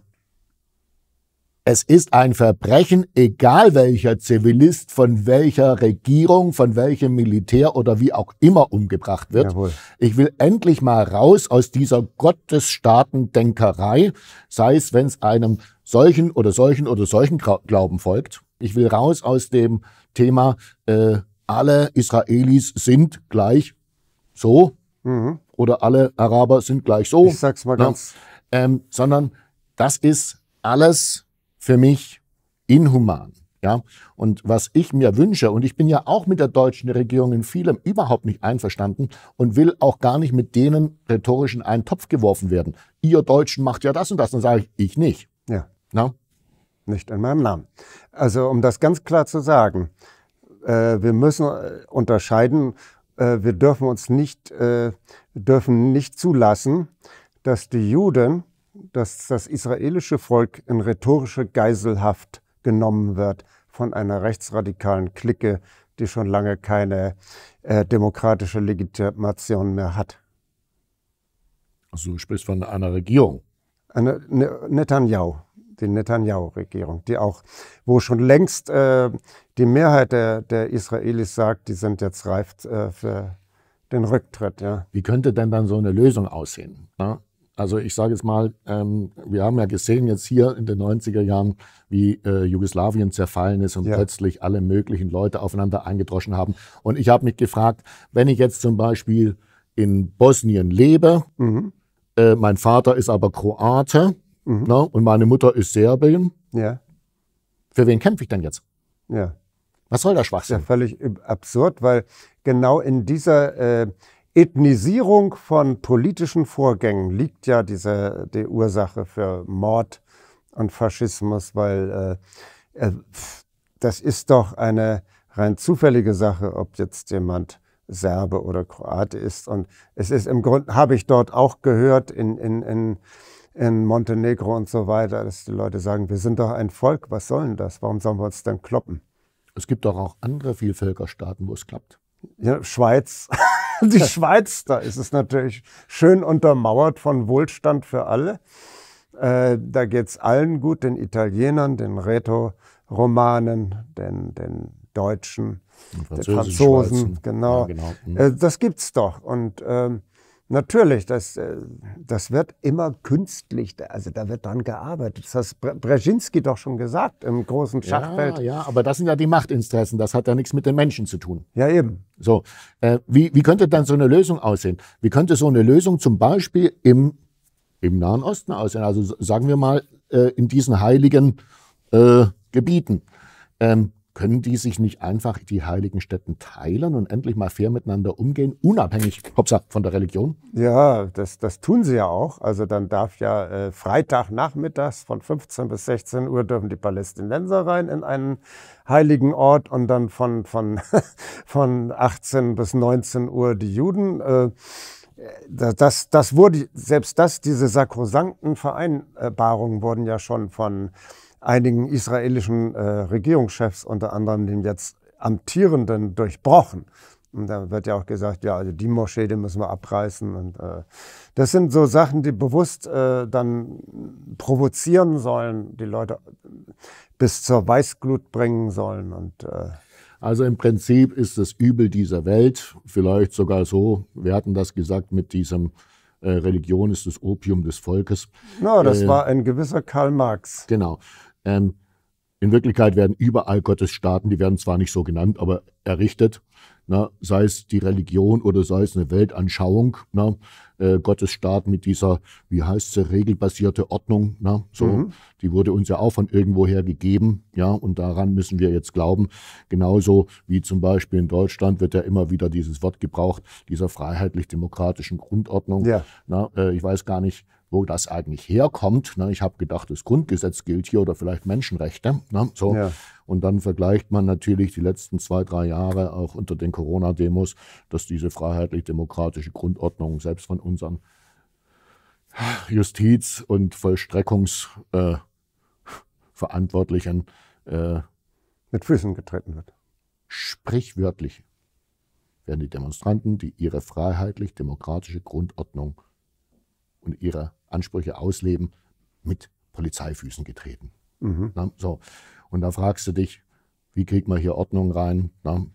es ist ein Verbrechen, egal welcher Zivilist von welcher Regierung, von welchem Militär oder wie auch immer umgebracht wird. Jawohl. Ich will endlich mal raus aus dieser Gottesstaatendenkerei, sei es, wenn es einem solchen oder solchen oder solchen Glauben folgt. Ich will raus aus dem Thema, äh, alle Israelis sind gleich so mhm. oder alle Araber sind gleich so. Ich sag's mal ne? ganz. Ähm, sondern das ist alles für mich inhuman. Ja, und was ich mir wünsche, und ich bin ja auch mit der deutschen Regierung in vielem überhaupt nicht einverstanden und will auch gar nicht mit denen rhetorisch in einen Topf geworfen werden. Ihr Deutschen macht ja das und das, dann sage ich, ich nicht. Ja. Na? Nicht in meinem Namen. Also, um das ganz klar zu sagen, äh, wir müssen äh, unterscheiden, äh, wir dürfen uns nicht, äh, dürfen nicht zulassen, dass die Juden dass das israelische Volk in rhetorische Geiselhaft genommen wird von einer rechtsradikalen Clique, die schon lange keine äh, demokratische Legitimation mehr hat. Also du sprichst von einer Regierung. Eine ne, Netanyahu, die Netanyahu-Regierung, die auch, wo schon längst äh, die Mehrheit der, der, Israelis sagt, die sind jetzt reif äh, für den Rücktritt. Ja. Wie könnte denn dann so eine Lösung aussehen? Ne? Also ich sage jetzt mal, ähm, wir haben ja gesehen jetzt hier in den 90er Jahren, wie äh, Jugoslawien zerfallen ist und ja. plötzlich alle möglichen Leute aufeinander eingedroschen haben. Und ich habe mich gefragt, wenn ich jetzt zum Beispiel in Bosnien lebe, mhm. äh, mein Vater ist aber Kroate mhm. ne, und meine Mutter ist Serbin, ja. für wen kämpfe ich denn jetzt? Ja. Was soll der Schwachsinn? Ja, völlig absurd, weil genau in dieser... Äh Ethnisierung von politischen Vorgängen liegt ja diese, die Ursache für Mord und Faschismus, weil äh, äh das ist doch eine rein zufällige Sache, ob jetzt jemand Serbe oder Kroate ist. Und es ist im Grunde, habe ich dort auch gehört, in, in, in, in Montenegro und so weiter, dass die Leute sagen, wir sind doch ein Volk, was soll denn das? Warum sollen wir uns dann kloppen? Es gibt doch auch andere Vielvölkerstaaten, wo es klappt. Ja, Schweiz. Die Schweiz, da ist es natürlich schön untermauert von Wohlstand für alle. Äh, da geht es allen gut, den Italienern, den Rätoromanen, den, den Deutschen, den Franzosen. Franzosen genau. Ja, genau. Mhm. Äh, das gibt's doch. Und ähm, Natürlich, das, äh, das wird immer künstlich, also da wird dann gearbeitet. Das hat Brzezinski doch schon gesagt im großen Schachfeld. Ja, ja, aber das sind ja die Machtinteressen, das hat ja nichts mit den Menschen zu tun. Ja, eben. So, äh, wie, wie könnte dann so eine Lösung aussehen? Wie könnte so eine Lösung zum Beispiel im, im Nahen Osten aussehen? Also sagen wir mal äh, in diesen heiligen äh, Gebieten. Ähm, können die sich nicht einfach die heiligen Städten teilen und endlich mal fair miteinander umgehen, unabhängig hoppsa, von der Religion? Ja, das, das tun sie ja auch. Also dann darf ja äh, Freitagnachmittags von 15 bis 16 Uhr dürfen die Palästinenser rein in einen heiligen Ort und dann von, von, von 18 bis 19 Uhr die Juden. Äh, das, das wurde, selbst das, diese sakrosankten Vereinbarungen wurden ja schon von einigen israelischen äh, Regierungschefs, unter anderem den jetzt amtierenden, durchbrochen. Und da wird ja auch gesagt, ja, also die Moschee, die müssen wir abreißen. Und, äh, das sind so Sachen, die bewusst äh, dann provozieren sollen, die Leute bis zur Weißglut bringen sollen. Und, äh also im Prinzip ist das Übel dieser Welt, vielleicht sogar so, wir hatten das gesagt mit diesem äh, Religion ist das Opium des Volkes. Na, no, das äh, war ein gewisser Karl Marx. Genau. Ähm, in Wirklichkeit werden überall Gottesstaaten, die werden zwar nicht so genannt, aber errichtet, na, sei es die Religion oder sei es eine Weltanschauung, na, äh, Gottesstaat mit dieser, wie heißt sie, regelbasierte Ordnung, na, so, mhm. die wurde uns ja auch von irgendwoher gegeben, ja, und daran müssen wir jetzt glauben. Genauso wie zum Beispiel in Deutschland wird ja immer wieder dieses Wort gebraucht, dieser freiheitlich-demokratischen Grundordnung. Ja. Na, äh, ich weiß gar nicht, wo das eigentlich herkommt. Ne? Ich habe gedacht, das Grundgesetz gilt hier oder vielleicht Menschenrechte. Ne? So. Ja. Und dann vergleicht man natürlich die letzten zwei, drei Jahre auch unter den Corona-Demos, dass diese freiheitlich-demokratische Grundordnung selbst von unseren Justiz- und Vollstreckungsverantwortlichen äh, äh, mit Füßen getreten wird. Sprichwörtlich werden die Demonstranten, die ihre freiheitlich-demokratische Grundordnung und ihre Ansprüche ausleben, mit Polizeifüßen getreten. Mhm. Na, so. Und da fragst du dich, wie kriegt man hier Ordnung rein? Na,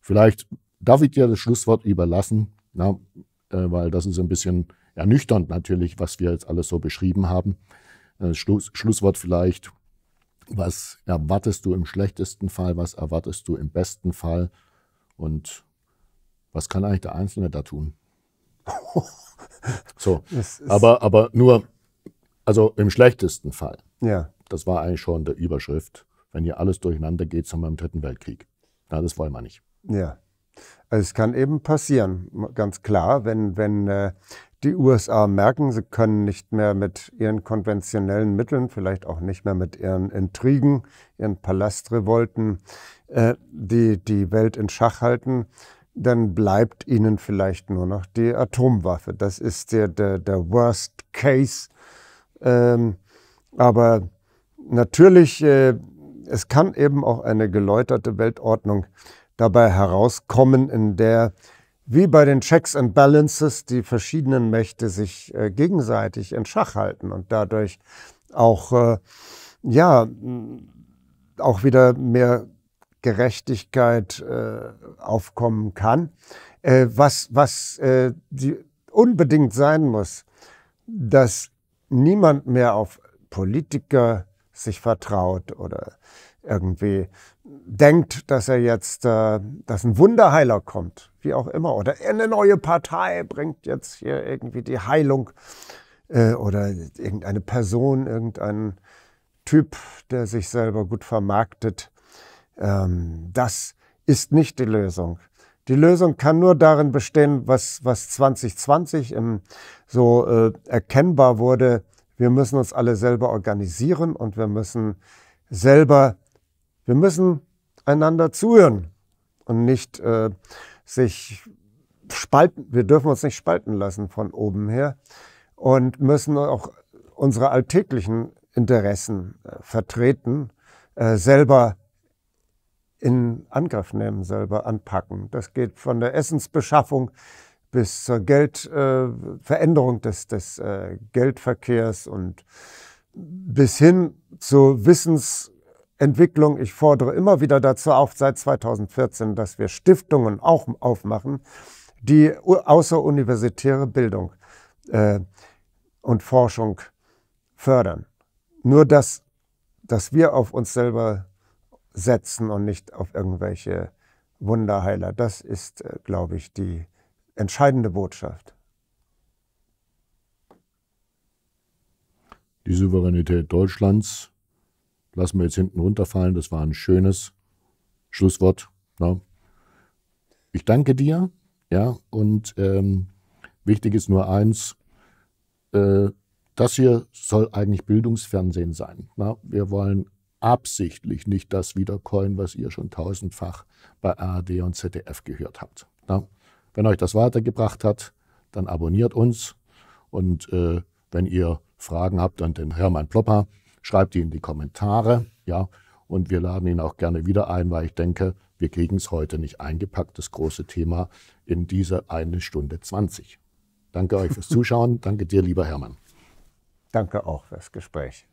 vielleicht darf ich dir das Schlusswort überlassen, na, äh, weil das ist ein bisschen ernüchternd natürlich, was wir jetzt alles so beschrieben haben. Äh, Schluss, Schlusswort vielleicht, was erwartest du im schlechtesten Fall, was erwartest du im besten Fall und was kann eigentlich der Einzelne da tun? So. Aber, aber nur, also im schlechtesten Fall. Ja. Das war eigentlich schon der Überschrift. Wenn hier alles durcheinander geht, sind wir im Dritten Weltkrieg. Na, das wollen wir nicht. Ja. Also es kann eben passieren, ganz klar, wenn, wenn äh, die USA merken, sie können nicht mehr mit ihren konventionellen Mitteln, vielleicht auch nicht mehr mit ihren Intrigen, ihren Palastrevolten, äh, die, die Welt in Schach halten, dann bleibt ihnen vielleicht nur noch die Atomwaffe. Das ist der, der, der Worst Case. Ähm, aber natürlich, äh, es kann eben auch eine geläuterte Weltordnung dabei herauskommen, in der wie bei den Checks and Balances die verschiedenen Mächte sich äh, gegenseitig in Schach halten und dadurch auch, äh, ja, auch wieder mehr Gerechtigkeit äh, aufkommen kann. Äh, was was äh, die unbedingt sein muss, dass niemand mehr auf Politiker sich vertraut oder irgendwie denkt, dass er jetzt, äh, dass ein Wunderheiler kommt, wie auch immer, oder eine neue Partei bringt jetzt hier irgendwie die Heilung äh, oder irgendeine Person, irgendein Typ, der sich selber gut vermarktet, ähm, das ist nicht die Lösung. Die Lösung kann nur darin bestehen, was, was 2020 im, so äh, erkennbar wurde. Wir müssen uns alle selber organisieren und wir müssen selber, wir müssen einander zuhören und nicht äh, sich spalten. Wir dürfen uns nicht spalten lassen von oben her und müssen auch unsere alltäglichen Interessen äh, vertreten, äh, selber in Angriff nehmen, selber anpacken. Das geht von der Essensbeschaffung bis zur Geldveränderung äh, des, des äh, Geldverkehrs und bis hin zur Wissensentwicklung. Ich fordere immer wieder dazu auf, seit 2014, dass wir Stiftungen auch aufmachen, die außeruniversitäre Bildung äh, und Forschung fördern. Nur das, dass wir auf uns selber setzen und nicht auf irgendwelche Wunderheiler. Das ist, äh, glaube ich, die entscheidende Botschaft. Die Souveränität Deutschlands lassen wir jetzt hinten runterfallen. Das war ein schönes Schlusswort. Ja. Ne? Ich danke dir. Ja, und ähm, wichtig ist nur eins: äh, Das hier soll eigentlich Bildungsfernsehen sein. Na? Ne? Wir wollen absichtlich nicht das wiederkäuen, was ihr schon tausendfach bei ARD und ZDF gehört habt. Na? Wenn euch das weitergebracht hat, dann abonniert uns und äh, wenn ihr Fragen habt an den Hermann Plopper, schreibt die in die Kommentare, ja, und wir laden ihn auch gerne wieder ein, weil ich denke, wir kriegen es heute nicht eingepackt, das große Thema in diese eine Stunde 20. Danke euch fürs Zuschauen, danke dir, lieber Hermann. Danke auch fürs Gespräch.